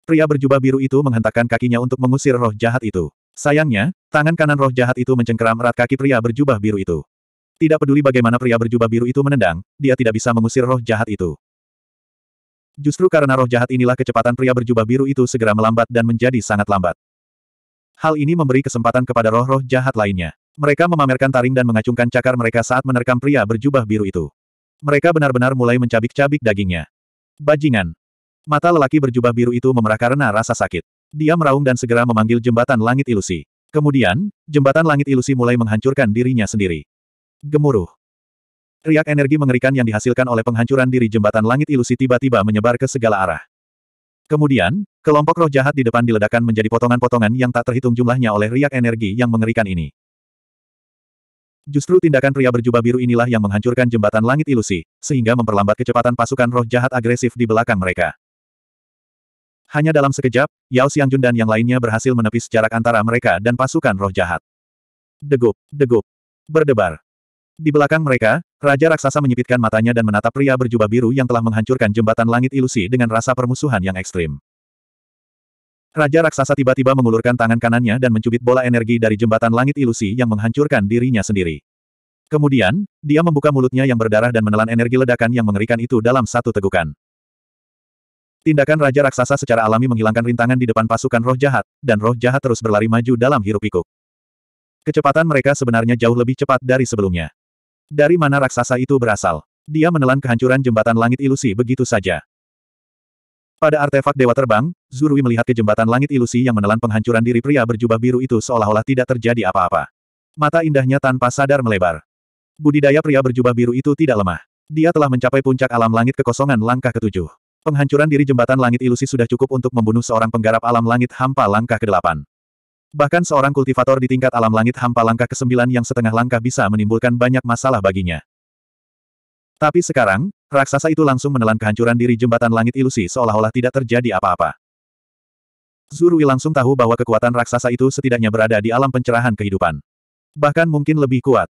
[SPEAKER 1] Pria berjubah biru itu menghentakkan kakinya untuk mengusir roh jahat itu. Sayangnya, tangan kanan roh jahat itu mencengkeram erat kaki pria berjubah biru itu. Tidak peduli bagaimana pria berjubah biru itu menendang, dia tidak bisa mengusir roh jahat itu. Justru karena roh jahat inilah kecepatan pria berjubah biru itu segera melambat dan menjadi sangat lambat. Hal ini memberi kesempatan kepada roh-roh jahat lainnya. Mereka memamerkan taring dan mengacungkan cakar mereka saat menerkam pria berjubah biru itu. Mereka benar-benar mulai mencabik-cabik dagingnya. Bajingan. Mata lelaki berjubah biru itu memerah karena rasa sakit. Dia meraung dan segera memanggil jembatan langit ilusi. Kemudian, jembatan langit ilusi mulai menghancurkan dirinya sendiri. Gemuruh. Riak energi mengerikan yang dihasilkan oleh penghancuran diri jembatan langit ilusi tiba-tiba menyebar ke segala arah. Kemudian, kelompok roh jahat di depan diledakkan menjadi potongan-potongan yang tak terhitung jumlahnya oleh riak energi yang mengerikan ini. Justru tindakan pria berjubah biru inilah yang menghancurkan jembatan langit ilusi, sehingga memperlambat kecepatan pasukan roh jahat agresif di belakang mereka. Hanya dalam sekejap, Yao Xiangjun dan yang lainnya berhasil menepis jarak antara mereka dan pasukan roh jahat. Degup, degup. Berdebar. Di belakang mereka, Raja Raksasa menyipitkan matanya dan menatap pria berjubah biru yang telah menghancurkan jembatan langit ilusi dengan rasa permusuhan yang ekstrim. Raja Raksasa tiba-tiba mengulurkan tangan kanannya dan mencubit bola energi dari jembatan langit ilusi yang menghancurkan dirinya sendiri. Kemudian, dia membuka mulutnya yang berdarah dan menelan energi ledakan yang mengerikan itu dalam satu tegukan. Tindakan Raja Raksasa secara alami menghilangkan rintangan di depan pasukan roh jahat, dan roh jahat terus berlari maju dalam hirup pikuk Kecepatan mereka sebenarnya jauh lebih cepat dari sebelumnya. Dari mana raksasa itu berasal? Dia menelan kehancuran jembatan langit ilusi begitu saja. Pada artefak Dewa Terbang, Zurui melihat ke jembatan langit ilusi yang menelan penghancuran diri pria berjubah biru itu seolah-olah tidak terjadi apa-apa. Mata indahnya tanpa sadar melebar. Budidaya pria berjubah biru itu tidak lemah. Dia telah mencapai puncak alam langit kekosongan langkah ketujuh. Penghancuran diri jembatan langit ilusi sudah cukup untuk membunuh seorang penggarap alam langit hampa langkah ke-8. Bahkan seorang kultivator di tingkat alam langit hampa langkah ke-9 yang setengah langkah bisa menimbulkan banyak masalah baginya. Tapi sekarang, raksasa itu langsung menelan kehancuran diri jembatan langit ilusi seolah-olah tidak terjadi apa-apa. Zurui langsung tahu bahwa kekuatan raksasa itu setidaknya berada di alam pencerahan kehidupan. Bahkan mungkin lebih kuat.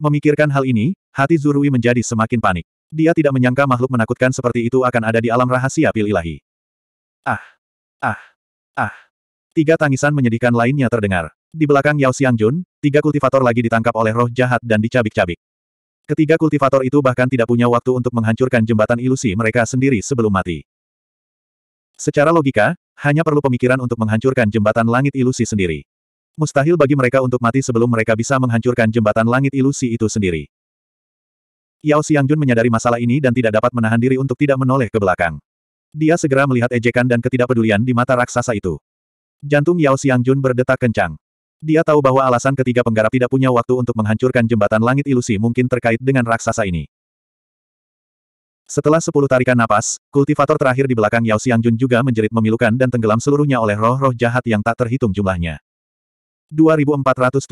[SPEAKER 1] Memikirkan hal ini, hati Zurui menjadi semakin panik. Dia tidak menyangka makhluk menakutkan seperti itu akan ada di alam rahasia pil ilahi. Ah! Ah! Ah! Tiga tangisan menyedihkan lainnya terdengar. Di belakang Yao Xiangjun, tiga kultivator lagi ditangkap oleh roh jahat dan dicabik-cabik. Ketiga kultivator itu bahkan tidak punya waktu untuk menghancurkan jembatan ilusi mereka sendiri sebelum mati. Secara logika, hanya perlu pemikiran untuk menghancurkan jembatan langit ilusi sendiri. Mustahil bagi mereka untuk mati sebelum mereka bisa menghancurkan jembatan langit ilusi itu sendiri. Yao Xiangjun menyadari masalah ini dan tidak dapat menahan diri untuk tidak menoleh ke belakang. Dia segera melihat ejekan dan ketidakpedulian di mata raksasa itu. Jantung Yao Xiangjun berdetak kencang. Dia tahu bahwa alasan ketiga penggarap tidak punya waktu untuk menghancurkan jembatan langit ilusi mungkin terkait dengan raksasa ini. Setelah sepuluh tarikan napas, kultivator terakhir di belakang Yao Xiangjun juga menjerit memilukan dan tenggelam seluruhnya oleh roh-roh jahat yang tak terhitung jumlahnya. 2417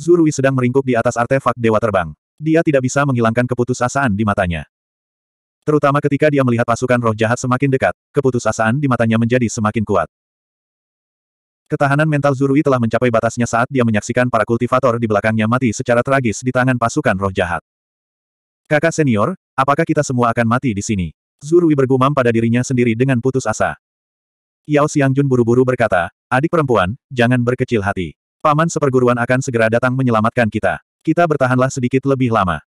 [SPEAKER 1] Zurui sedang meringkuk di atas artefak Dewa Terbang. Dia tidak bisa menghilangkan keputusasaan di matanya. Terutama ketika dia melihat pasukan roh jahat semakin dekat, keputusasaan di matanya menjadi semakin kuat. Ketahanan mental Zurui telah mencapai batasnya saat dia menyaksikan para kultivator di belakangnya mati secara tragis di tangan pasukan roh jahat. Kakak senior, apakah kita semua akan mati di sini? Zurui bergumam pada dirinya sendiri dengan putus asa. Yao Xiangjun buru-buru berkata, adik perempuan, jangan berkecil hati. Paman seperguruan akan segera datang menyelamatkan kita. Kita bertahanlah sedikit lebih lama.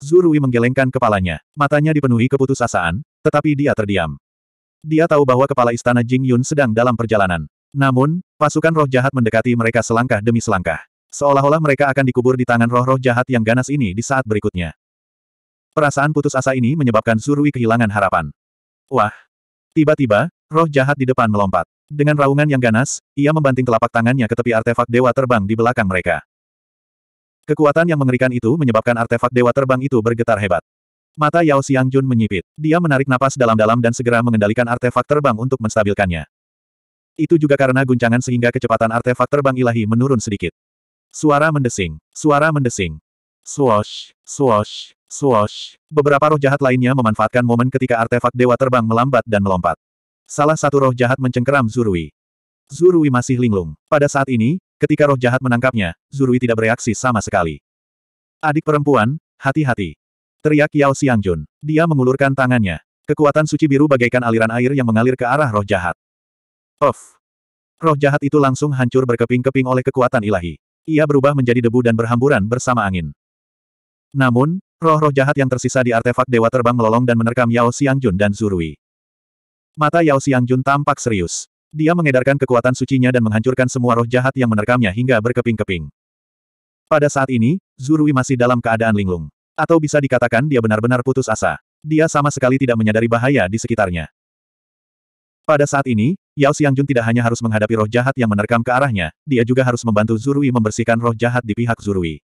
[SPEAKER 1] Zurui menggelengkan kepalanya. Matanya dipenuhi keputusasaan, tetapi dia terdiam. Dia tahu bahwa kepala istana Jing Yun sedang dalam perjalanan. Namun, pasukan roh jahat mendekati mereka selangkah demi selangkah. Seolah-olah mereka akan dikubur di tangan roh-roh jahat yang ganas ini di saat berikutnya. Perasaan putus asa ini menyebabkan Zurui kehilangan harapan. Wah! Tiba-tiba, roh jahat di depan melompat. Dengan raungan yang ganas, ia membanting telapak tangannya ke tepi artefak dewa terbang di belakang mereka. Kekuatan yang mengerikan itu menyebabkan artefak dewa terbang itu bergetar hebat. Mata Yao Jun menyipit. Dia menarik napas dalam-dalam dan segera mengendalikan artefak terbang untuk menstabilkannya. Itu juga karena guncangan sehingga kecepatan artefak terbang ilahi menurun sedikit. Suara mendesing. Suara mendesing. swosh, swosh, swosh. Beberapa roh jahat lainnya memanfaatkan momen ketika artefak dewa terbang melambat dan melompat. Salah satu roh jahat mencengkeram Zurui. Zurui masih linglung. Pada saat ini, ketika roh jahat menangkapnya, Zurui tidak bereaksi sama sekali. Adik perempuan, hati-hati. Teriak Yao Xiangjun. Dia mengulurkan tangannya. Kekuatan suci biru bagaikan aliran air yang mengalir ke arah roh jahat. Of, Roh jahat itu langsung hancur berkeping-keping oleh kekuatan ilahi. Ia berubah menjadi debu dan berhamburan bersama angin. Namun, roh-roh jahat yang tersisa di artefak dewa terbang melolong dan menerkam Yao Xiangjun dan Zurui. Mata Yao Xiangjun tampak serius. Dia mengedarkan kekuatan sucinya dan menghancurkan semua roh jahat yang menerkamnya hingga berkeping-keping. Pada saat ini, Zurui masih dalam keadaan linglung. Atau bisa dikatakan dia benar-benar putus asa. Dia sama sekali tidak menyadari bahaya di sekitarnya. Pada saat ini, Yao Xiangjun tidak hanya harus menghadapi roh jahat yang menerkam ke arahnya, dia juga harus membantu Zurui membersihkan roh jahat di pihak Zurui.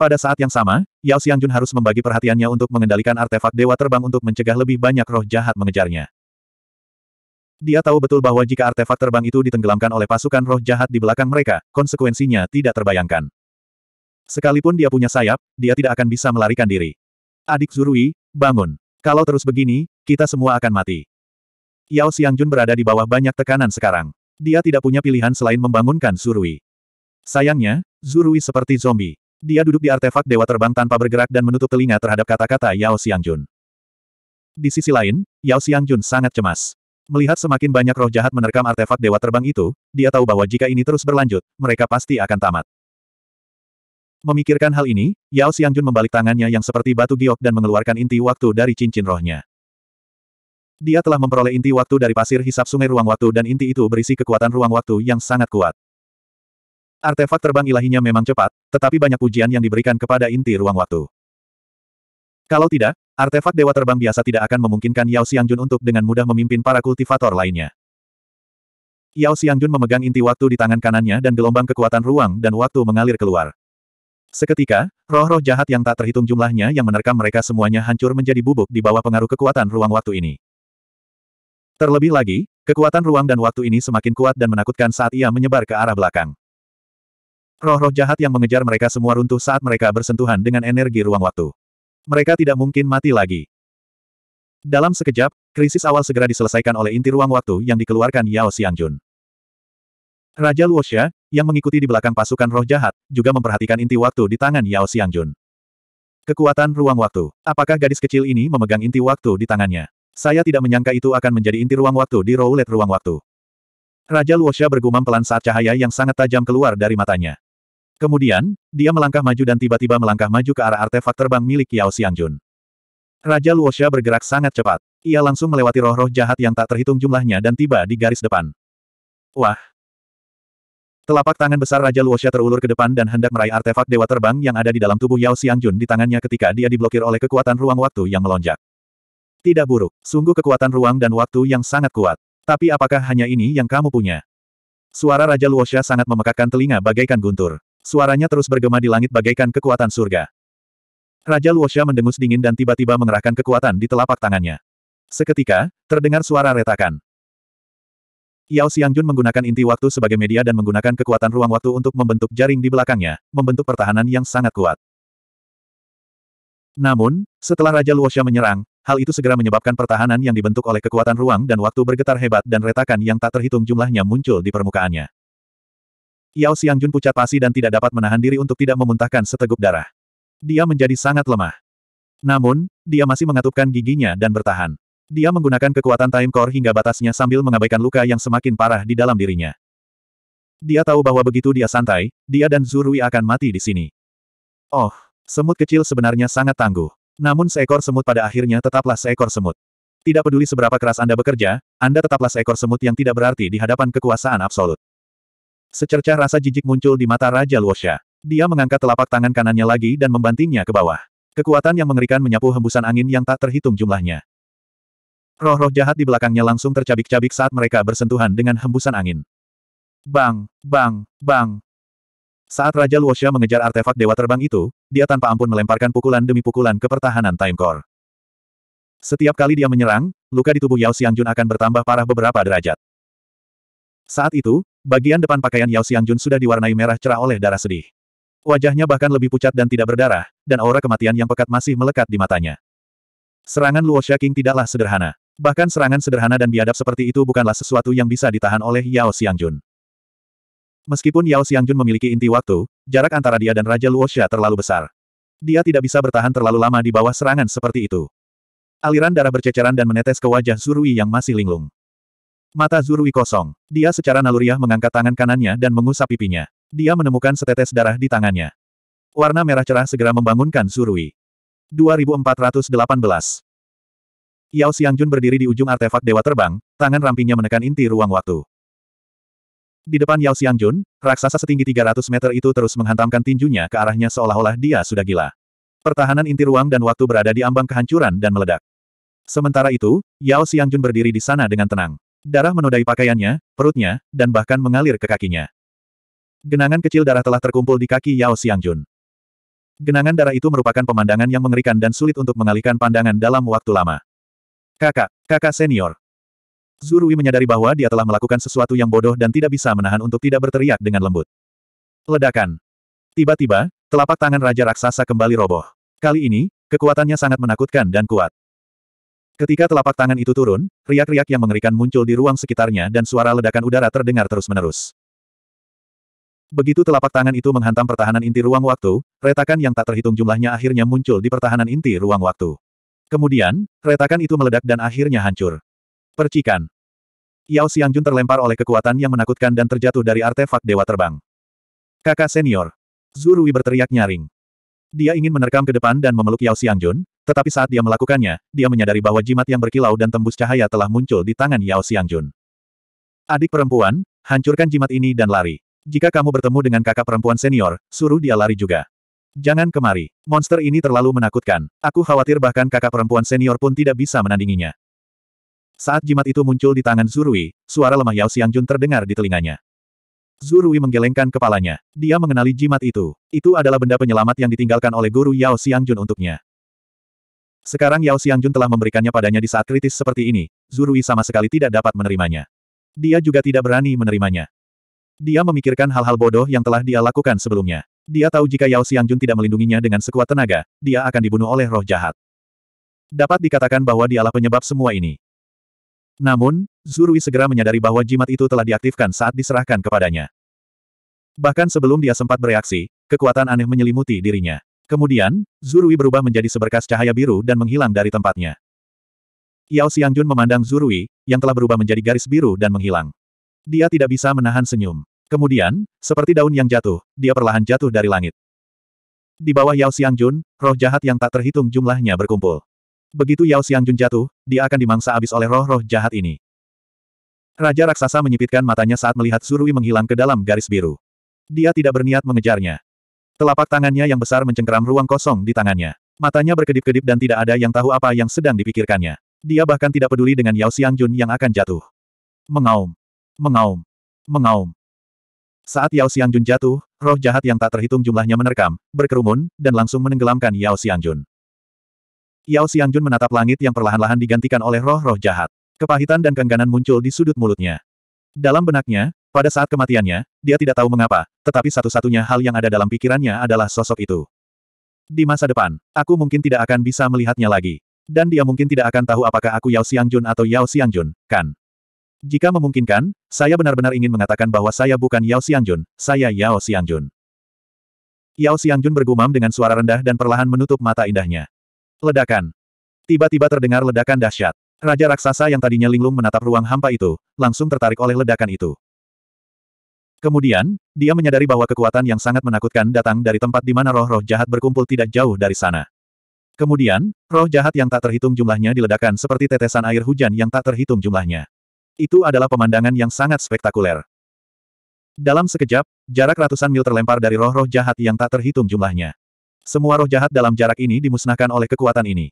[SPEAKER 1] Pada saat yang sama, Yao Xiangjun harus membagi perhatiannya untuk mengendalikan artefak Dewa Terbang untuk mencegah lebih banyak roh jahat mengejarnya. Dia tahu betul bahwa jika artefak terbang itu ditenggelamkan oleh pasukan roh jahat di belakang mereka, konsekuensinya tidak terbayangkan. Sekalipun dia punya sayap, dia tidak akan bisa melarikan diri. Adik Zurui, bangun. Kalau terus begini, kita semua akan mati. Yao Xiangjun berada di bawah banyak tekanan sekarang. Dia tidak punya pilihan selain membangunkan Zurui. Sayangnya, Zurui seperti zombie. Dia duduk di artefak Dewa Terbang tanpa bergerak dan menutup telinga terhadap kata-kata Yao Xiangjun. Di sisi lain, Yao Xiangjun sangat cemas. Melihat semakin banyak roh jahat menerkam artefak dewa terbang itu, dia tahu bahwa jika ini terus berlanjut, mereka pasti akan tamat. Memikirkan hal ini, Yao Xiangjun membalik tangannya yang seperti batu giok dan mengeluarkan inti waktu dari cincin rohnya. Dia telah memperoleh inti waktu dari pasir hisap sungai ruang waktu dan inti itu berisi kekuatan ruang waktu yang sangat kuat. Artefak terbang ilahinya memang cepat, tetapi banyak pujian yang diberikan kepada inti ruang waktu. Kalau tidak, Artefak Dewa Terbang biasa tidak akan memungkinkan Yao Xiangjun untuk dengan mudah memimpin para kultivator lainnya. Yao Xiangjun memegang inti waktu di tangan kanannya dan gelombang kekuatan ruang dan waktu mengalir keluar. Seketika, roh-roh jahat yang tak terhitung jumlahnya yang menerkam mereka semuanya hancur menjadi bubuk di bawah pengaruh kekuatan ruang waktu ini. Terlebih lagi, kekuatan ruang dan waktu ini semakin kuat dan menakutkan saat ia menyebar ke arah belakang. Roh-roh jahat yang mengejar mereka semua runtuh saat mereka bersentuhan dengan energi ruang waktu. Mereka tidak mungkin mati lagi. Dalam sekejap, krisis awal segera diselesaikan oleh inti ruang waktu yang dikeluarkan Yao Xianjun. Raja Luosha, yang mengikuti di belakang pasukan roh jahat, juga memperhatikan inti waktu di tangan Yao Xiangjun. Kekuatan ruang waktu. Apakah gadis kecil ini memegang inti waktu di tangannya? Saya tidak menyangka itu akan menjadi inti ruang waktu di roulette ruang waktu. Raja Luosha bergumam pelan saat cahaya yang sangat tajam keluar dari matanya. Kemudian, dia melangkah maju dan tiba-tiba melangkah maju ke arah artefak terbang milik Yao Xiangjun. Raja Luosha bergerak sangat cepat. Ia langsung melewati roh-roh jahat yang tak terhitung jumlahnya dan tiba di garis depan. Wah! Telapak tangan besar Raja Luosha terulur ke depan dan hendak meraih artefak dewa terbang yang ada di dalam tubuh Yao Xiangjun di tangannya ketika dia diblokir oleh kekuatan ruang waktu yang melonjak. Tidak buruk, sungguh kekuatan ruang dan waktu yang sangat kuat. Tapi apakah hanya ini yang kamu punya? Suara Raja Luosha sangat memekakkan telinga bagaikan guntur. Suaranya terus bergema di langit bagaikan kekuatan surga. Raja Luosha mendengus dingin dan tiba-tiba mengerahkan kekuatan di telapak tangannya. Seketika, terdengar suara retakan. Yao Xiangjun menggunakan inti waktu sebagai media dan menggunakan kekuatan ruang waktu untuk membentuk jaring di belakangnya, membentuk pertahanan yang sangat kuat. Namun, setelah Raja Luosha menyerang, hal itu segera menyebabkan pertahanan yang dibentuk oleh kekuatan ruang dan waktu bergetar hebat dan retakan yang tak terhitung jumlahnya muncul di permukaannya. Yao Xiangjun pucat pasi dan tidak dapat menahan diri untuk tidak memuntahkan seteguk darah. Dia menjadi sangat lemah. Namun, dia masih mengatupkan giginya dan bertahan. Dia menggunakan kekuatan time core hingga batasnya sambil mengabaikan luka yang semakin parah di dalam dirinya. Dia tahu bahwa begitu dia santai, dia dan Zurui akan mati di sini. Oh, semut kecil sebenarnya sangat tangguh. Namun seekor semut pada akhirnya tetaplah seekor semut. Tidak peduli seberapa keras Anda bekerja, Anda tetaplah seekor semut yang tidak berarti di hadapan kekuasaan absolut. Secercah rasa jijik muncul di mata Raja Luosha. Dia mengangkat telapak tangan kanannya lagi dan membantingnya ke bawah. Kekuatan yang mengerikan menyapu hembusan angin yang tak terhitung jumlahnya. Roh-roh jahat di belakangnya langsung tercabik-cabik saat mereka bersentuhan dengan hembusan angin. Bang, bang, bang. Saat Raja Luosha mengejar artefak Dewa Terbang itu, dia tanpa ampun melemparkan pukulan demi pukulan ke pertahanan Time Core. Setiap kali dia menyerang, luka di tubuh Yao Xiangjun akan bertambah parah beberapa derajat. Saat itu, bagian depan pakaian Yao Xiangjun sudah diwarnai merah cerah oleh darah sedih. Wajahnya bahkan lebih pucat dan tidak berdarah, dan aura kematian yang pekat masih melekat di matanya. Serangan Luo Shaking tidaklah sederhana. Bahkan serangan sederhana dan biadab seperti itu bukanlah sesuatu yang bisa ditahan oleh Yao Xiangjun. Meskipun Yao Xiangjun memiliki inti waktu, jarak antara dia dan Raja Luo Xia terlalu besar. Dia tidak bisa bertahan terlalu lama di bawah serangan seperti itu. Aliran darah berceceran dan menetes ke wajah Zurui yang masih linglung. Mata Zurui kosong. Dia secara naluriah mengangkat tangan kanannya dan mengusap pipinya. Dia menemukan setetes darah di tangannya. Warna merah cerah segera membangunkan Zurui. 2418 Yao Xiangjun berdiri di ujung artefak Dewa Terbang, tangan rampingnya menekan inti ruang waktu. Di depan Yao Xiangjun, raksasa setinggi 300 meter itu terus menghantamkan tinjunya ke arahnya seolah-olah dia sudah gila. Pertahanan inti ruang dan waktu berada di ambang kehancuran dan meledak. Sementara itu, Yao Xiangjun berdiri di sana dengan tenang. Darah menodai pakaiannya, perutnya, dan bahkan mengalir ke kakinya. Genangan kecil darah telah terkumpul di kaki Yao Xiangjun. Genangan darah itu merupakan pemandangan yang mengerikan dan sulit untuk mengalihkan pandangan dalam waktu lama. Kakak, kakak senior. Zurui menyadari bahwa dia telah melakukan sesuatu yang bodoh dan tidak bisa menahan untuk tidak berteriak dengan lembut. Ledakan. Tiba-tiba, telapak tangan Raja Raksasa kembali roboh. Kali ini, kekuatannya sangat menakutkan dan kuat. Ketika telapak tangan itu turun, riak-riak yang mengerikan muncul di ruang sekitarnya dan suara ledakan udara terdengar terus-menerus. Begitu telapak tangan itu menghantam pertahanan inti ruang waktu, retakan yang tak terhitung jumlahnya akhirnya muncul di pertahanan inti ruang waktu. Kemudian, retakan itu meledak dan akhirnya hancur. Percikan. Yao Xiangjun terlempar oleh kekuatan yang menakutkan dan terjatuh dari artefak dewa terbang. Kakak senior. Zurui berteriak nyaring. Dia ingin menerkam ke depan dan memeluk Yao Xiangjun, tetapi saat dia melakukannya, dia menyadari bahwa jimat yang berkilau dan tembus cahaya telah muncul di tangan Yao Xiangjun. Adik perempuan, hancurkan jimat ini dan lari. Jika kamu bertemu dengan kakak perempuan senior, suruh dia lari juga. Jangan kemari. Monster ini terlalu menakutkan. Aku khawatir bahkan kakak perempuan senior pun tidak bisa menandinginya. Saat jimat itu muncul di tangan Zurui, suara lemah Yao Xiangjun terdengar di telinganya. Zurui menggelengkan kepalanya. Dia mengenali jimat itu. Itu adalah benda penyelamat yang ditinggalkan oleh guru Yao Xiangjun untuknya. Sekarang Yao Xiangjun telah memberikannya padanya di saat kritis seperti ini, Zurui sama sekali tidak dapat menerimanya. Dia juga tidak berani menerimanya. Dia memikirkan hal-hal bodoh yang telah dia lakukan sebelumnya. Dia tahu jika Yao Xiangjun tidak melindunginya dengan sekuat tenaga, dia akan dibunuh oleh roh jahat. Dapat dikatakan bahwa dialah penyebab semua ini. Namun, Zurui segera menyadari bahwa jimat itu telah diaktifkan saat diserahkan kepadanya. Bahkan sebelum dia sempat bereaksi, kekuatan aneh menyelimuti dirinya. Kemudian, Zurui berubah menjadi seberkas cahaya biru dan menghilang dari tempatnya. Yao Xiangjun memandang Zurui, yang telah berubah menjadi garis biru dan menghilang. Dia tidak bisa menahan senyum. Kemudian, seperti daun yang jatuh, dia perlahan jatuh dari langit. Di bawah Yao Xiangjun, roh jahat yang tak terhitung jumlahnya berkumpul. Begitu Yao Xiangjun jatuh, dia akan dimangsa habis oleh roh-roh jahat ini. Raja raksasa menyipitkan matanya saat melihat Zurui menghilang ke dalam garis biru. Dia tidak berniat mengejarnya. Telapak tangannya yang besar mencengkeram ruang kosong di tangannya. Matanya berkedip-kedip dan tidak ada yang tahu apa yang sedang dipikirkannya. Dia bahkan tidak peduli dengan Yao Xiangjun yang akan jatuh. Mengaum. Mengaum. Mengaum. Saat Yao Xiangjun jatuh, roh jahat yang tak terhitung jumlahnya menerkam, berkerumun, dan langsung menenggelamkan Yao Xiangjun. Yao Xiangjun menatap langit yang perlahan-lahan digantikan oleh roh-roh jahat. Kepahitan dan kengganan muncul di sudut mulutnya. Dalam benaknya, pada saat kematiannya, dia tidak tahu mengapa, tetapi satu-satunya hal yang ada dalam pikirannya adalah sosok itu. Di masa depan, aku mungkin tidak akan bisa melihatnya lagi. Dan dia mungkin tidak akan tahu apakah aku Yao Xiangjun atau Yao Xiangjun, kan? Jika memungkinkan, saya benar-benar ingin mengatakan bahwa saya bukan Yao Xiangjun, saya Yao Xiangjun. Yao Xiangjun bergumam dengan suara rendah dan perlahan menutup mata indahnya. Ledakan. Tiba-tiba terdengar ledakan dahsyat. Raja raksasa yang tadinya linglung menatap ruang hampa itu, langsung tertarik oleh ledakan itu. Kemudian, dia menyadari bahwa kekuatan yang sangat menakutkan datang dari tempat di mana roh-roh jahat berkumpul tidak jauh dari sana. Kemudian, roh jahat yang tak terhitung jumlahnya diledakkan seperti tetesan air hujan yang tak terhitung jumlahnya. Itu adalah pemandangan yang sangat spektakuler. Dalam sekejap, jarak ratusan mil terlempar dari roh-roh jahat yang tak terhitung jumlahnya. Semua roh jahat dalam jarak ini dimusnahkan oleh kekuatan ini.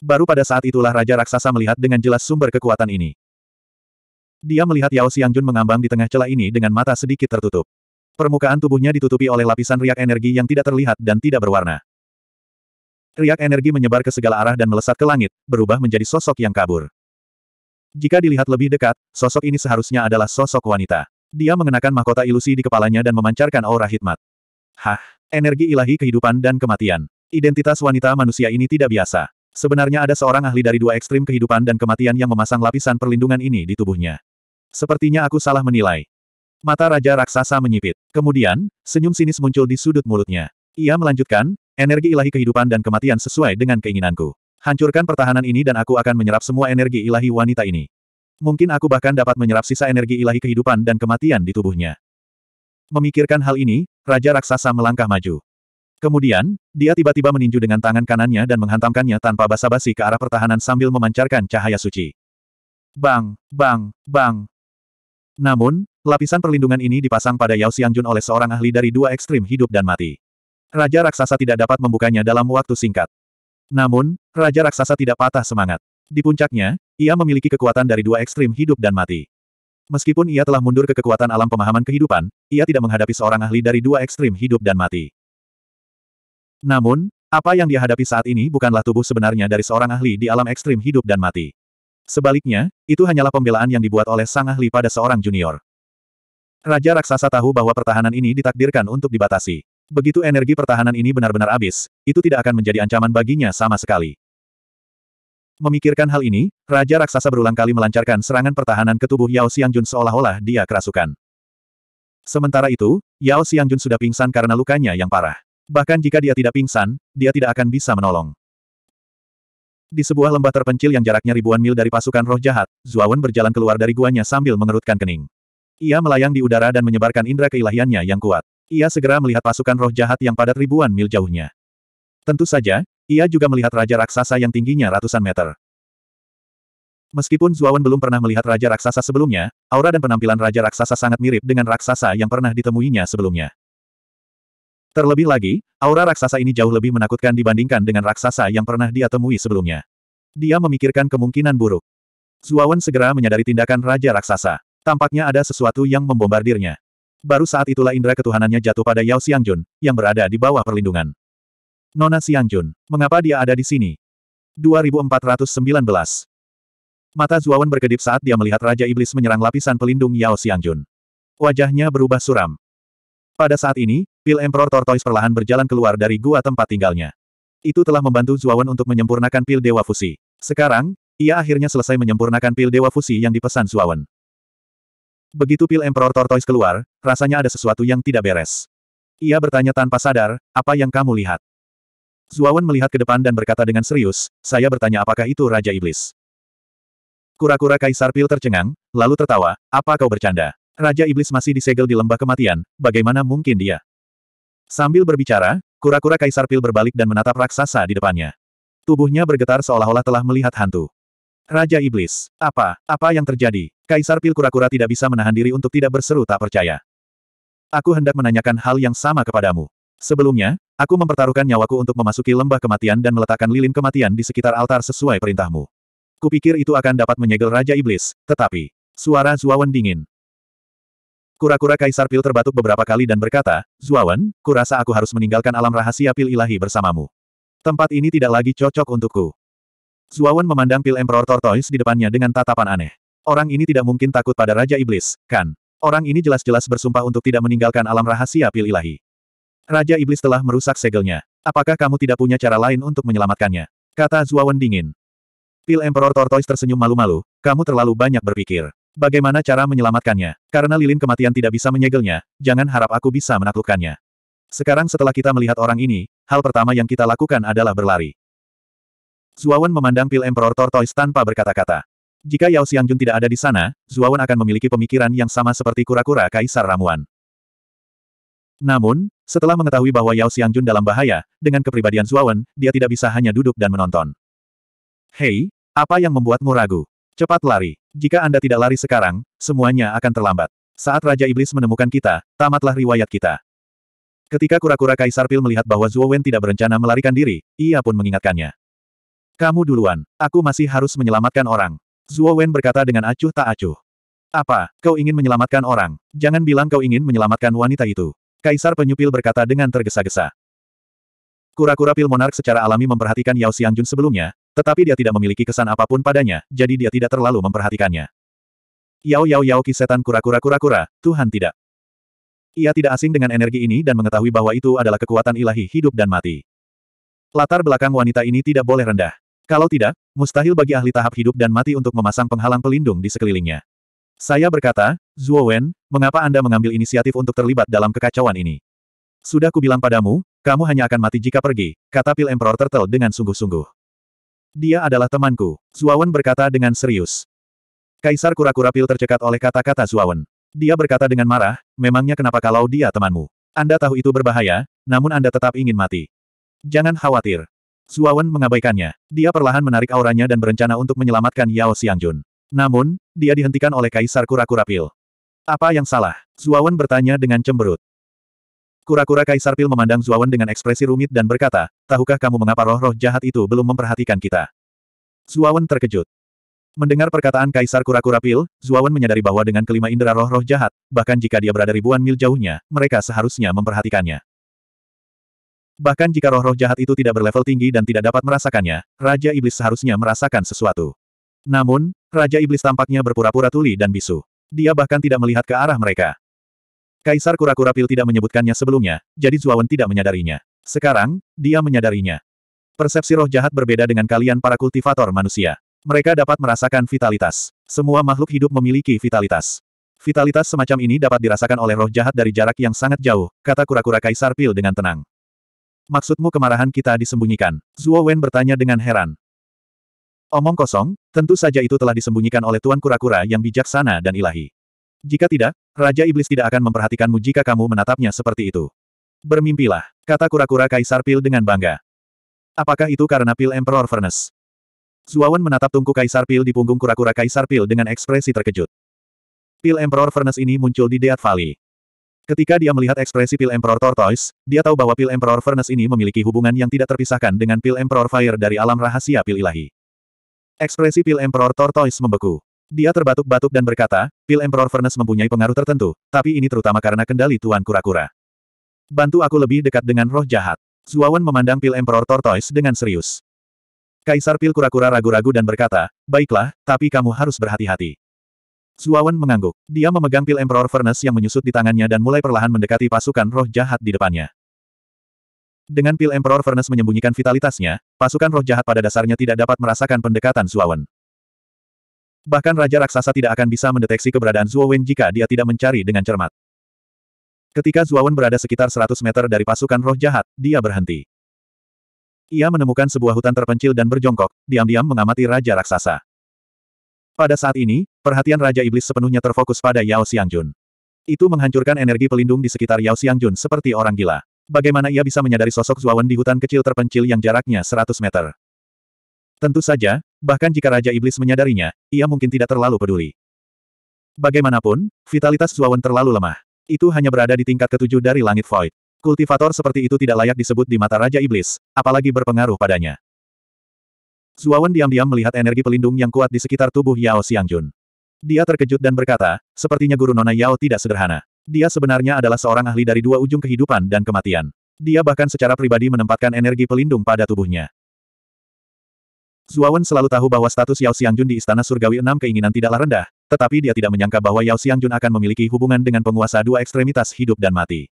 [SPEAKER 1] Baru pada saat itulah Raja Raksasa melihat dengan jelas sumber kekuatan ini. Dia melihat Yao Xiangjun mengambang di tengah celah ini dengan mata sedikit tertutup. Permukaan tubuhnya ditutupi oleh lapisan riak energi yang tidak terlihat dan tidak berwarna. Riak energi menyebar ke segala arah dan melesat ke langit, berubah menjadi sosok yang kabur. Jika dilihat lebih dekat, sosok ini seharusnya adalah sosok wanita. Dia mengenakan mahkota ilusi di kepalanya dan memancarkan aura hikmat. Hah, energi ilahi kehidupan dan kematian. Identitas wanita manusia ini tidak biasa. Sebenarnya ada seorang ahli dari dua ekstrim kehidupan dan kematian yang memasang lapisan perlindungan ini di tubuhnya. Sepertinya aku salah menilai. Mata Raja Raksasa menyipit. Kemudian, senyum sinis muncul di sudut mulutnya. Ia melanjutkan, energi ilahi kehidupan dan kematian sesuai dengan keinginanku. Hancurkan pertahanan ini dan aku akan menyerap semua energi ilahi wanita ini. Mungkin aku bahkan dapat menyerap sisa energi ilahi kehidupan dan kematian di tubuhnya. Memikirkan hal ini, Raja Raksasa melangkah maju. Kemudian, dia tiba-tiba meninju dengan tangan kanannya dan menghantamkannya tanpa basa-basi ke arah pertahanan sambil memancarkan cahaya suci. Bang, bang, bang, namun, lapisan perlindungan ini dipasang pada Yao Xiangjun oleh seorang ahli dari dua ekstrim hidup dan mati. Raja Raksasa tidak dapat membukanya dalam waktu singkat. Namun, Raja Raksasa tidak patah semangat. Di puncaknya, ia memiliki kekuatan dari dua ekstrim hidup dan mati. Meskipun ia telah mundur ke kekuatan alam pemahaman kehidupan, ia tidak menghadapi seorang ahli dari dua ekstrim hidup dan mati. Namun, apa yang dia hadapi saat ini bukanlah tubuh sebenarnya dari seorang ahli di alam ekstrim hidup dan mati. Sebaliknya, itu hanyalah pembelaan yang dibuat oleh Sang Ahli pada seorang junior. Raja Raksasa tahu bahwa pertahanan ini ditakdirkan untuk dibatasi. Begitu energi pertahanan ini benar-benar habis, itu tidak akan menjadi ancaman baginya sama sekali. Memikirkan hal ini, Raja Raksasa berulang kali melancarkan serangan pertahanan ke tubuh Yao Xiangjun seolah-olah dia kerasukan. Sementara itu, Yao Xiangjun sudah pingsan karena lukanya yang parah. Bahkan jika dia tidak pingsan, dia tidak akan bisa menolong. Di sebuah lembah terpencil yang jaraknya ribuan mil dari pasukan roh jahat, Zuawan berjalan keluar dari guanya sambil mengerutkan kening. Ia melayang di udara dan menyebarkan indera keilahiannya yang kuat. Ia segera melihat pasukan roh jahat yang padat ribuan mil jauhnya. Tentu saja, ia juga melihat raja raksasa yang tingginya ratusan meter. Meskipun Zuawan belum pernah melihat raja raksasa sebelumnya, aura dan penampilan raja raksasa sangat mirip dengan raksasa yang pernah ditemuinya sebelumnya. Terlebih lagi, aura raksasa ini jauh lebih menakutkan dibandingkan dengan raksasa yang pernah dia temui sebelumnya. Dia memikirkan kemungkinan buruk. Zuawan segera menyadari tindakan Raja Raksasa. Tampaknya ada sesuatu yang membombardirnya. Baru saat itulah indera ketuhanannya jatuh pada Yao Xiangjun, yang berada di bawah perlindungan. Nona Xiangjun, mengapa dia ada di sini? 2419 Mata Zuawan berkedip saat dia melihat Raja Iblis menyerang lapisan pelindung Yao Xiangjun. Wajahnya berubah suram. Pada saat ini, pil Emperor Tortoise perlahan berjalan keluar dari gua tempat tinggalnya. Itu telah membantu Zuawan untuk menyempurnakan pil Dewa Fusi. Sekarang, ia akhirnya selesai menyempurnakan pil Dewa Fusi yang dipesan Zuawan. Begitu pil Emperor Tortoise keluar, rasanya ada sesuatu yang tidak beres. Ia bertanya tanpa sadar, apa yang kamu lihat? Zuawan melihat ke depan dan berkata dengan serius, saya bertanya apakah itu Raja Iblis? Kura-kura Kaisar Pil tercengang, lalu tertawa, apa kau bercanda? Raja Iblis masih disegel di lembah kematian, bagaimana mungkin dia? Sambil berbicara, kura-kura Kaisar Pil berbalik dan menatap raksasa di depannya. Tubuhnya bergetar seolah-olah telah melihat hantu. Raja Iblis, apa, apa yang terjadi? Kaisar Pil kura-kura tidak bisa menahan diri untuk tidak berseru tak percaya. Aku hendak menanyakan hal yang sama kepadamu. Sebelumnya, aku mempertaruhkan nyawaku untuk memasuki lembah kematian dan meletakkan lilin kematian di sekitar altar sesuai perintahmu. Kupikir itu akan dapat menyegel Raja Iblis, tetapi... Suara Zuawan dingin. Kura-kura Kaisar Pil terbatuk beberapa kali dan berkata, Zuawan, kurasa aku harus meninggalkan alam rahasia Pil ilahi bersamamu. Tempat ini tidak lagi cocok untukku. Zuawan memandang Pil Emperor Tortoise di depannya dengan tatapan aneh. Orang ini tidak mungkin takut pada Raja Iblis, kan? Orang ini jelas-jelas bersumpah untuk tidak meninggalkan alam rahasia Pil ilahi. Raja Iblis telah merusak segelnya. Apakah kamu tidak punya cara lain untuk menyelamatkannya? Kata Zuawan dingin. Pil Emperor Tortoise tersenyum malu-malu, kamu terlalu banyak berpikir. Bagaimana cara menyelamatkannya? Karena lilin kematian tidak bisa menyegelnya, jangan harap aku bisa menaklukkannya. Sekarang setelah kita melihat orang ini, hal pertama yang kita lakukan adalah berlari. Zuawan memandang pil Emperor Tortoise tanpa berkata-kata. Jika Yao Xiangjun tidak ada di sana, Zuawan akan memiliki pemikiran yang sama seperti kura-kura Kaisar Ramuan. Namun, setelah mengetahui bahwa Yao Xiangjun dalam bahaya, dengan kepribadian Zuawan, dia tidak bisa hanya duduk dan menonton. Hei, apa yang membuatmu ragu? Cepat lari. Jika Anda tidak lari sekarang, semuanya akan terlambat. Saat Raja Iblis menemukan kita, tamatlah riwayat kita. Ketika kura-kura Kaisar Pil melihat bahwa Zhuo Wen tidak berencana melarikan diri, ia pun mengingatkannya. Kamu duluan, aku masih harus menyelamatkan orang. Zhuo Wen berkata dengan acuh tak acuh. Apa, kau ingin menyelamatkan orang? Jangan bilang kau ingin menyelamatkan wanita itu. Kaisar Penyupil berkata dengan tergesa-gesa. Kura-kura pil monark secara alami memperhatikan Yao Xiangjun sebelumnya, tetapi dia tidak memiliki kesan apapun padanya, jadi dia tidak terlalu memperhatikannya. Yao Yao Yao Ki setan kura-kura kura-kura, Tuhan tidak. Ia tidak asing dengan energi ini dan mengetahui bahwa itu adalah kekuatan ilahi hidup dan mati. Latar belakang wanita ini tidak boleh rendah. Kalau tidak, mustahil bagi ahli tahap hidup dan mati untuk memasang penghalang pelindung di sekelilingnya. Saya berkata, Zhuo Wen, mengapa Anda mengambil inisiatif untuk terlibat dalam kekacauan ini? Sudah kubilang padamu, kamu hanya akan mati jika pergi, kata Pil Emperor Turtle dengan sungguh-sungguh. Dia adalah temanku, Zuawan berkata dengan serius. Kaisar kura-kura Pil tercekat oleh kata-kata Zuawan. Dia berkata dengan marah, memangnya kenapa kalau dia temanmu? Anda tahu itu berbahaya, namun Anda tetap ingin mati. Jangan khawatir. Zuawan mengabaikannya. Dia perlahan menarik auranya dan berencana untuk menyelamatkan Yao Xiangjun. Namun, dia dihentikan oleh Kaisar kura-kura Pil. Apa yang salah? Zuawan bertanya dengan cemberut. Kura-kura Kaisar Pil memandang Zuawan dengan ekspresi rumit dan berkata, tahukah kamu mengapa roh-roh jahat itu belum memperhatikan kita? Zuawan terkejut. Mendengar perkataan Kaisar Kura-Kura Pil, Zuawan menyadari bahwa dengan kelima indera roh-roh jahat, bahkan jika dia berada ribuan mil jauhnya, mereka seharusnya memperhatikannya. Bahkan jika roh-roh jahat itu tidak berlevel tinggi dan tidak dapat merasakannya, Raja Iblis seharusnya merasakan sesuatu. Namun, Raja Iblis tampaknya berpura-pura tuli dan bisu. Dia bahkan tidak melihat ke arah mereka. Kaisar Kura-Kura Pil tidak menyebutkannya sebelumnya, jadi Zuawan tidak menyadarinya. Sekarang, dia menyadarinya. Persepsi roh jahat berbeda dengan kalian para kultivator manusia. Mereka dapat merasakan vitalitas. Semua makhluk hidup memiliki vitalitas. Vitalitas semacam ini dapat dirasakan oleh roh jahat dari jarak yang sangat jauh, kata kura-kura Kaisar Pil dengan tenang. Maksudmu kemarahan kita disembunyikan? Zuo Wen bertanya dengan heran. Omong kosong, tentu saja itu telah disembunyikan oleh Tuan Kura-Kura yang bijaksana dan ilahi. Jika tidak, Raja Iblis tidak akan memperhatikanmu jika kamu menatapnya seperti itu. Bermimpilah, kata kura-kura Kaisar Pil dengan bangga. Apakah itu karena Pil Emperor Furnace? Zuawan menatap tungku Kaisar Pil di punggung kura-kura Kaisar Pil dengan ekspresi terkejut. Pil Emperor Furnace ini muncul di Deat Valley. Ketika dia melihat ekspresi Pil Emperor Tortoise, dia tahu bahwa Pil Emperor Furnace ini memiliki hubungan yang tidak terpisahkan dengan Pil Emperor Fire dari alam rahasia Pil Ilahi. Ekspresi Pil Emperor Tortoise membeku. Dia terbatuk-batuk dan berkata, pil Emperor Furnace mempunyai pengaruh tertentu, tapi ini terutama karena kendali Tuan Kura-Kura. Bantu aku lebih dekat dengan roh jahat. Zuawan memandang pil Emperor Tortoise dengan serius. Kaisar pil Kura-Kura ragu-ragu dan berkata, baiklah, tapi kamu harus berhati-hati. Zuawan mengangguk. Dia memegang pil Emperor Furnace yang menyusut di tangannya dan mulai perlahan mendekati pasukan roh jahat di depannya. Dengan pil Emperor Furnace menyembunyikan vitalitasnya, pasukan roh jahat pada dasarnya tidak dapat merasakan pendekatan Zuawan. Bahkan Raja Raksasa tidak akan bisa mendeteksi keberadaan Zuo Wen jika dia tidak mencari dengan cermat. Ketika Zuo Wen berada sekitar 100 meter dari pasukan roh jahat, dia berhenti. Ia menemukan sebuah hutan terpencil dan berjongkok, diam-diam mengamati Raja Raksasa. Pada saat ini, perhatian Raja Iblis sepenuhnya terfokus pada Yao Xiangjun. Itu menghancurkan energi pelindung di sekitar Yao Xiangjun seperti orang gila. Bagaimana ia bisa menyadari sosok Wen di hutan kecil terpencil yang jaraknya 100 meter? Tentu saja, Bahkan jika Raja Iblis menyadarinya, ia mungkin tidak terlalu peduli. Bagaimanapun, vitalitas Zuawan terlalu lemah. Itu hanya berada di tingkat ketujuh dari langit void. Kultivator seperti itu tidak layak disebut di mata Raja Iblis, apalagi berpengaruh padanya. Zuawan diam-diam melihat energi pelindung yang kuat di sekitar tubuh Yao Xiangjun. Dia terkejut dan berkata, sepertinya guru Nona Yao tidak sederhana. Dia sebenarnya adalah seorang ahli dari dua ujung kehidupan dan kematian. Dia bahkan secara pribadi menempatkan energi pelindung pada tubuhnya. Zuawan selalu tahu bahwa status Yao Xiangjun di Istana Surgawi Enam keinginan tidaklah rendah, tetapi dia tidak menyangka bahwa Yao Xiangjun akan memiliki hubungan dengan penguasa dua ekstremitas hidup dan mati.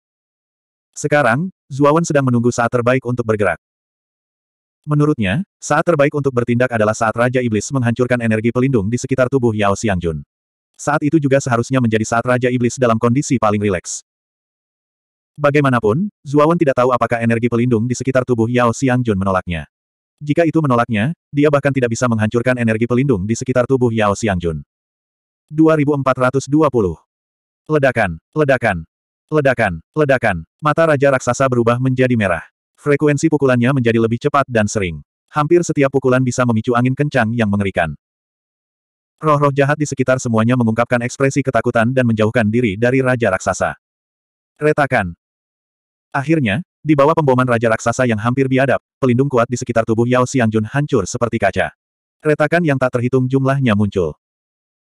[SPEAKER 1] Sekarang, Zuawan sedang menunggu saat terbaik untuk bergerak. Menurutnya, saat terbaik untuk bertindak adalah saat Raja Iblis menghancurkan energi pelindung di sekitar tubuh Yao Xiangjun. Saat itu juga seharusnya menjadi saat Raja Iblis dalam kondisi paling rileks. Bagaimanapun, Zuawan tidak tahu apakah energi pelindung di sekitar tubuh Yao Xiangjun menolaknya. Jika itu menolaknya, dia bahkan tidak bisa menghancurkan energi pelindung di sekitar tubuh Yao Xiangjun. 2420. Ledakan, ledakan, ledakan, ledakan. Mata Raja Raksasa berubah menjadi merah. Frekuensi pukulannya menjadi lebih cepat dan sering. Hampir setiap pukulan bisa memicu angin kencang yang mengerikan. Roh-roh jahat di sekitar semuanya mengungkapkan ekspresi ketakutan dan menjauhkan diri dari Raja Raksasa. Retakan. Akhirnya, di bawah pemboman Raja Raksasa yang hampir biadab, pelindung kuat di sekitar tubuh Yao Xiangjun hancur seperti kaca. Retakan yang tak terhitung jumlahnya muncul.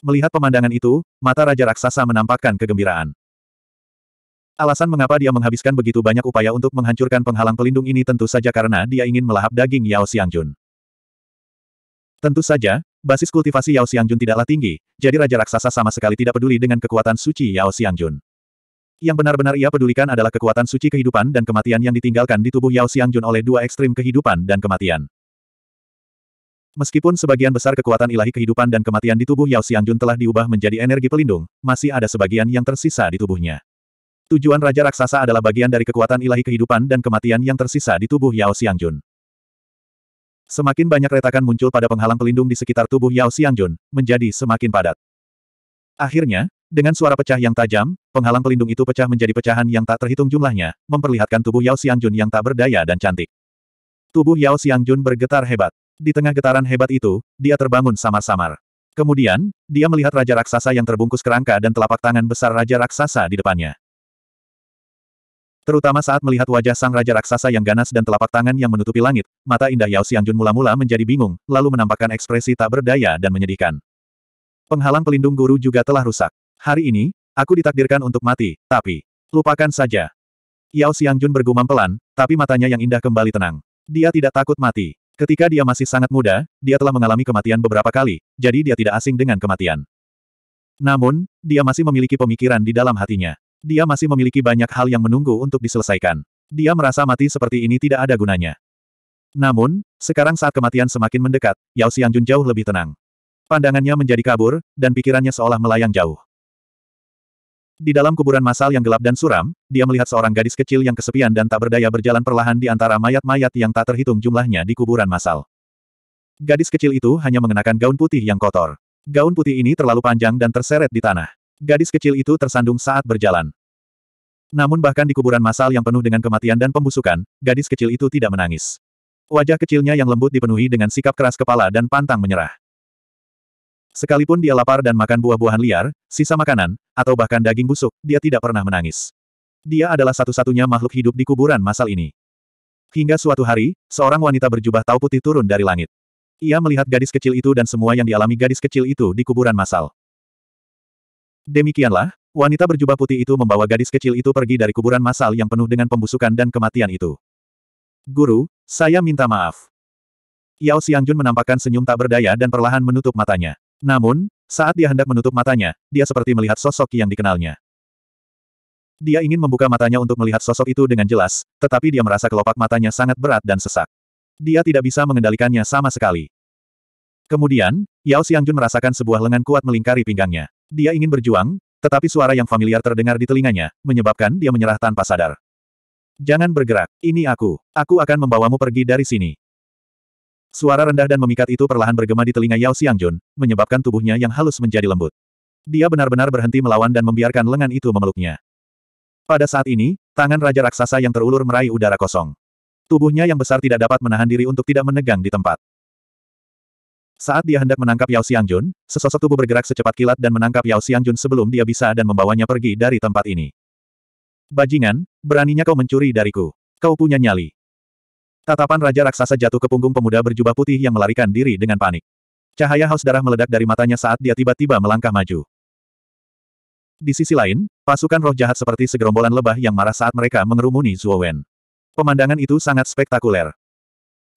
[SPEAKER 1] Melihat pemandangan itu, mata Raja Raksasa menampakkan kegembiraan. Alasan mengapa dia menghabiskan begitu banyak upaya untuk menghancurkan penghalang pelindung ini tentu saja karena dia ingin melahap daging Yao Xiangjun. Tentu saja, basis kultivasi Yao Xiangjun tidaklah tinggi, jadi Raja Raksasa sama sekali tidak peduli dengan kekuatan suci Yao Xiangjun. Yang benar-benar ia pedulikan adalah kekuatan suci kehidupan dan kematian yang ditinggalkan di tubuh Yao Xiangjun oleh dua ekstrim kehidupan dan kematian. Meskipun sebagian besar kekuatan ilahi kehidupan dan kematian di tubuh Yao Xiangjun telah diubah menjadi energi pelindung, masih ada sebagian yang tersisa di tubuhnya. Tujuan Raja Raksasa adalah bagian dari kekuatan ilahi kehidupan dan kematian yang tersisa di tubuh Yao Xiangjun. Semakin banyak retakan muncul pada penghalang pelindung di sekitar tubuh Yao Xiangjun, menjadi semakin padat. Akhirnya, dengan suara pecah yang tajam, penghalang pelindung itu pecah menjadi pecahan yang tak terhitung jumlahnya, memperlihatkan tubuh Yao Xiangjun yang tak berdaya dan cantik. Tubuh Yao Xiangjun bergetar hebat. Di tengah getaran hebat itu, dia terbangun samar-samar. Kemudian, dia melihat raja raksasa yang terbungkus kerangka dan telapak tangan besar raja raksasa di depannya. Terutama saat melihat wajah sang raja raksasa yang ganas dan telapak tangan yang menutupi langit, mata indah Yao Xiangjun mula-mula menjadi bingung, lalu menampakkan ekspresi tak berdaya dan menyedihkan. Penghalang pelindung guru juga telah rusak. Hari ini, aku ditakdirkan untuk mati, tapi, lupakan saja. Yao Xiangjun bergumam pelan, tapi matanya yang indah kembali tenang. Dia tidak takut mati. Ketika dia masih sangat muda, dia telah mengalami kematian beberapa kali, jadi dia tidak asing dengan kematian. Namun, dia masih memiliki pemikiran di dalam hatinya. Dia masih memiliki banyak hal yang menunggu untuk diselesaikan. Dia merasa mati seperti ini tidak ada gunanya. Namun, sekarang saat kematian semakin mendekat, Yao Xiangjun jauh lebih tenang. Pandangannya menjadi kabur, dan pikirannya seolah melayang jauh. Di dalam kuburan masal yang gelap dan suram, dia melihat seorang gadis kecil yang kesepian dan tak berdaya berjalan perlahan di antara mayat-mayat yang tak terhitung jumlahnya di kuburan masal. Gadis kecil itu hanya mengenakan gaun putih yang kotor. Gaun putih ini terlalu panjang dan terseret di tanah. Gadis kecil itu tersandung saat berjalan. Namun bahkan di kuburan masal yang penuh dengan kematian dan pembusukan, gadis kecil itu tidak menangis. Wajah kecilnya yang lembut dipenuhi dengan sikap keras kepala dan pantang menyerah. Sekalipun dia lapar dan makan buah-buahan liar, sisa makanan, atau bahkan daging busuk, dia tidak pernah menangis. Dia adalah satu-satunya makhluk hidup di kuburan masal ini. Hingga suatu hari, seorang wanita berjubah tau putih turun dari langit. Ia melihat gadis kecil itu dan semua yang dialami gadis kecil itu di kuburan masal. Demikianlah, wanita berjubah putih itu membawa gadis kecil itu pergi dari kuburan masal yang penuh dengan pembusukan dan kematian itu. Guru, saya minta maaf. Yao Xiangjun menampakkan senyum tak berdaya dan perlahan menutup matanya. Namun, saat dia hendak menutup matanya, dia seperti melihat sosok yang dikenalnya. Dia ingin membuka matanya untuk melihat sosok itu dengan jelas, tetapi dia merasa kelopak matanya sangat berat dan sesak. Dia tidak bisa mengendalikannya sama sekali. Kemudian, Yao Xiangjun merasakan sebuah lengan kuat melingkari pinggangnya. Dia ingin berjuang, tetapi suara yang familiar terdengar di telinganya, menyebabkan dia menyerah tanpa sadar. Jangan bergerak, ini aku. Aku akan membawamu pergi dari sini. Suara rendah dan memikat itu perlahan bergema di telinga Yao Xiangjun, menyebabkan tubuhnya yang halus menjadi lembut. Dia benar-benar berhenti melawan dan membiarkan lengan itu memeluknya. Pada saat ini, tangan Raja Raksasa yang terulur meraih udara kosong. Tubuhnya yang besar tidak dapat menahan diri untuk tidak menegang di tempat. Saat dia hendak menangkap Yao Xiangjun, sesosok tubuh bergerak secepat kilat dan menangkap Yao Xiangjun sebelum dia bisa dan membawanya pergi dari tempat ini. Bajingan, beraninya kau mencuri dariku. Kau punya nyali. Tatapan Raja Raksasa jatuh ke punggung pemuda berjubah putih yang melarikan diri dengan panik. Cahaya haus darah meledak dari matanya saat dia tiba-tiba melangkah maju. Di sisi lain, pasukan roh jahat seperti segerombolan lebah yang marah saat mereka mengerumuni Zuowen. Pemandangan itu sangat spektakuler.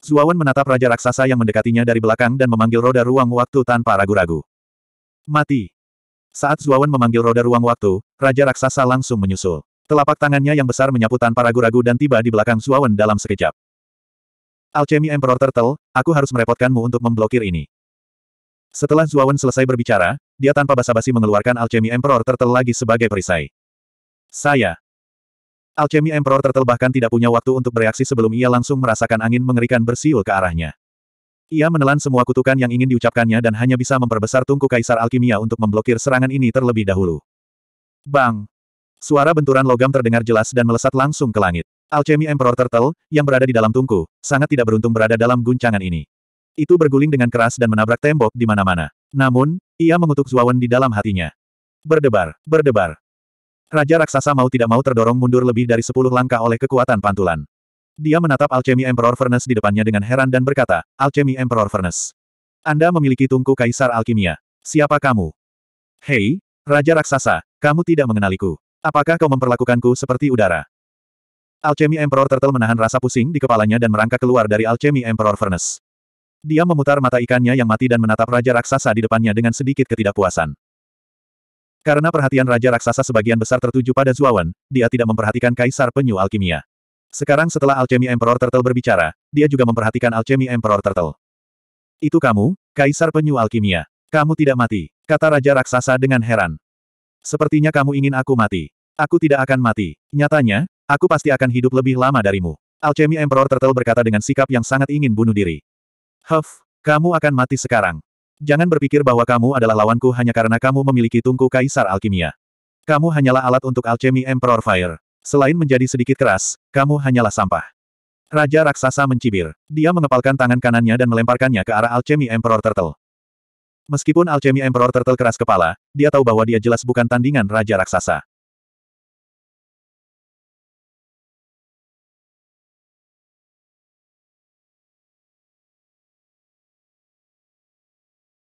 [SPEAKER 1] Zuawan menatap Raja Raksasa yang mendekatinya dari belakang dan memanggil roda ruang waktu tanpa ragu-ragu. Mati. Saat Zuawan memanggil roda ruang waktu, Raja Raksasa langsung menyusul. Telapak tangannya yang besar menyapu tanpa ragu-ragu dan tiba di belakang Zuawan dalam sekejap. Alchemy Emperor Turtle, aku harus merepotkanmu untuk memblokir ini. Setelah Zuawan selesai berbicara, dia tanpa basa-basi mengeluarkan Alchemy Emperor Turtle lagi sebagai perisai. Saya. Alchemy Emperor Turtle bahkan tidak punya waktu untuk bereaksi sebelum ia langsung merasakan angin mengerikan bersiul ke arahnya. Ia menelan semua kutukan yang ingin diucapkannya dan hanya bisa memperbesar tungku Kaisar Alkimia untuk memblokir serangan ini terlebih dahulu. Bang! Suara benturan logam terdengar jelas dan melesat langsung ke langit. Alchemy Emperor Turtle, yang berada di dalam tungku, sangat tidak beruntung berada dalam guncangan ini. Itu berguling dengan keras dan menabrak tembok di mana-mana. Namun, ia mengutuk Zuawan di dalam hatinya. Berdebar, berdebar. Raja Raksasa mau tidak mau terdorong mundur lebih dari sepuluh langkah oleh kekuatan pantulan. Dia menatap Alchemy Emperor Furnace di depannya dengan heran dan berkata, Alchemy Emperor Furnace. Anda memiliki tungku Kaisar Alkimia. Siapa kamu? Hei, Raja Raksasa, kamu tidak mengenaliku. Apakah kau memperlakukanku seperti udara? Alchemy Emperor Turtle menahan rasa pusing di kepalanya dan merangkak keluar dari Alchemy Emperor Furnace. Dia memutar mata ikannya yang mati dan menatap Raja Raksasa di depannya dengan sedikit ketidakpuasan. Karena perhatian Raja Raksasa sebagian besar tertuju pada Zuawan, dia tidak memperhatikan Kaisar Penyu Alkimia. Sekarang setelah Alchemy Emperor Turtle berbicara, dia juga memperhatikan Alchemy Emperor Turtle. Itu kamu, Kaisar Penyu Alkimia. Kamu tidak mati, kata Raja Raksasa dengan heran. Sepertinya kamu ingin aku mati. Aku tidak akan mati. Nyatanya, Aku pasti akan hidup lebih lama darimu. Alchemy Emperor Turtle berkata dengan sikap yang sangat ingin bunuh diri. Huff, kamu akan mati sekarang. Jangan berpikir bahwa kamu adalah lawanku hanya karena kamu memiliki tungku kaisar alkimia. Kamu hanyalah alat untuk alchemy Emperor Fire. Selain menjadi sedikit keras, kamu hanyalah sampah. Raja Raksasa mencibir. Dia mengepalkan tangan kanannya dan melemparkannya ke arah alchemy Emperor Turtle. Meskipun alchemy Emperor Turtle keras kepala, dia tahu bahwa dia jelas bukan tandingan Raja Raksasa.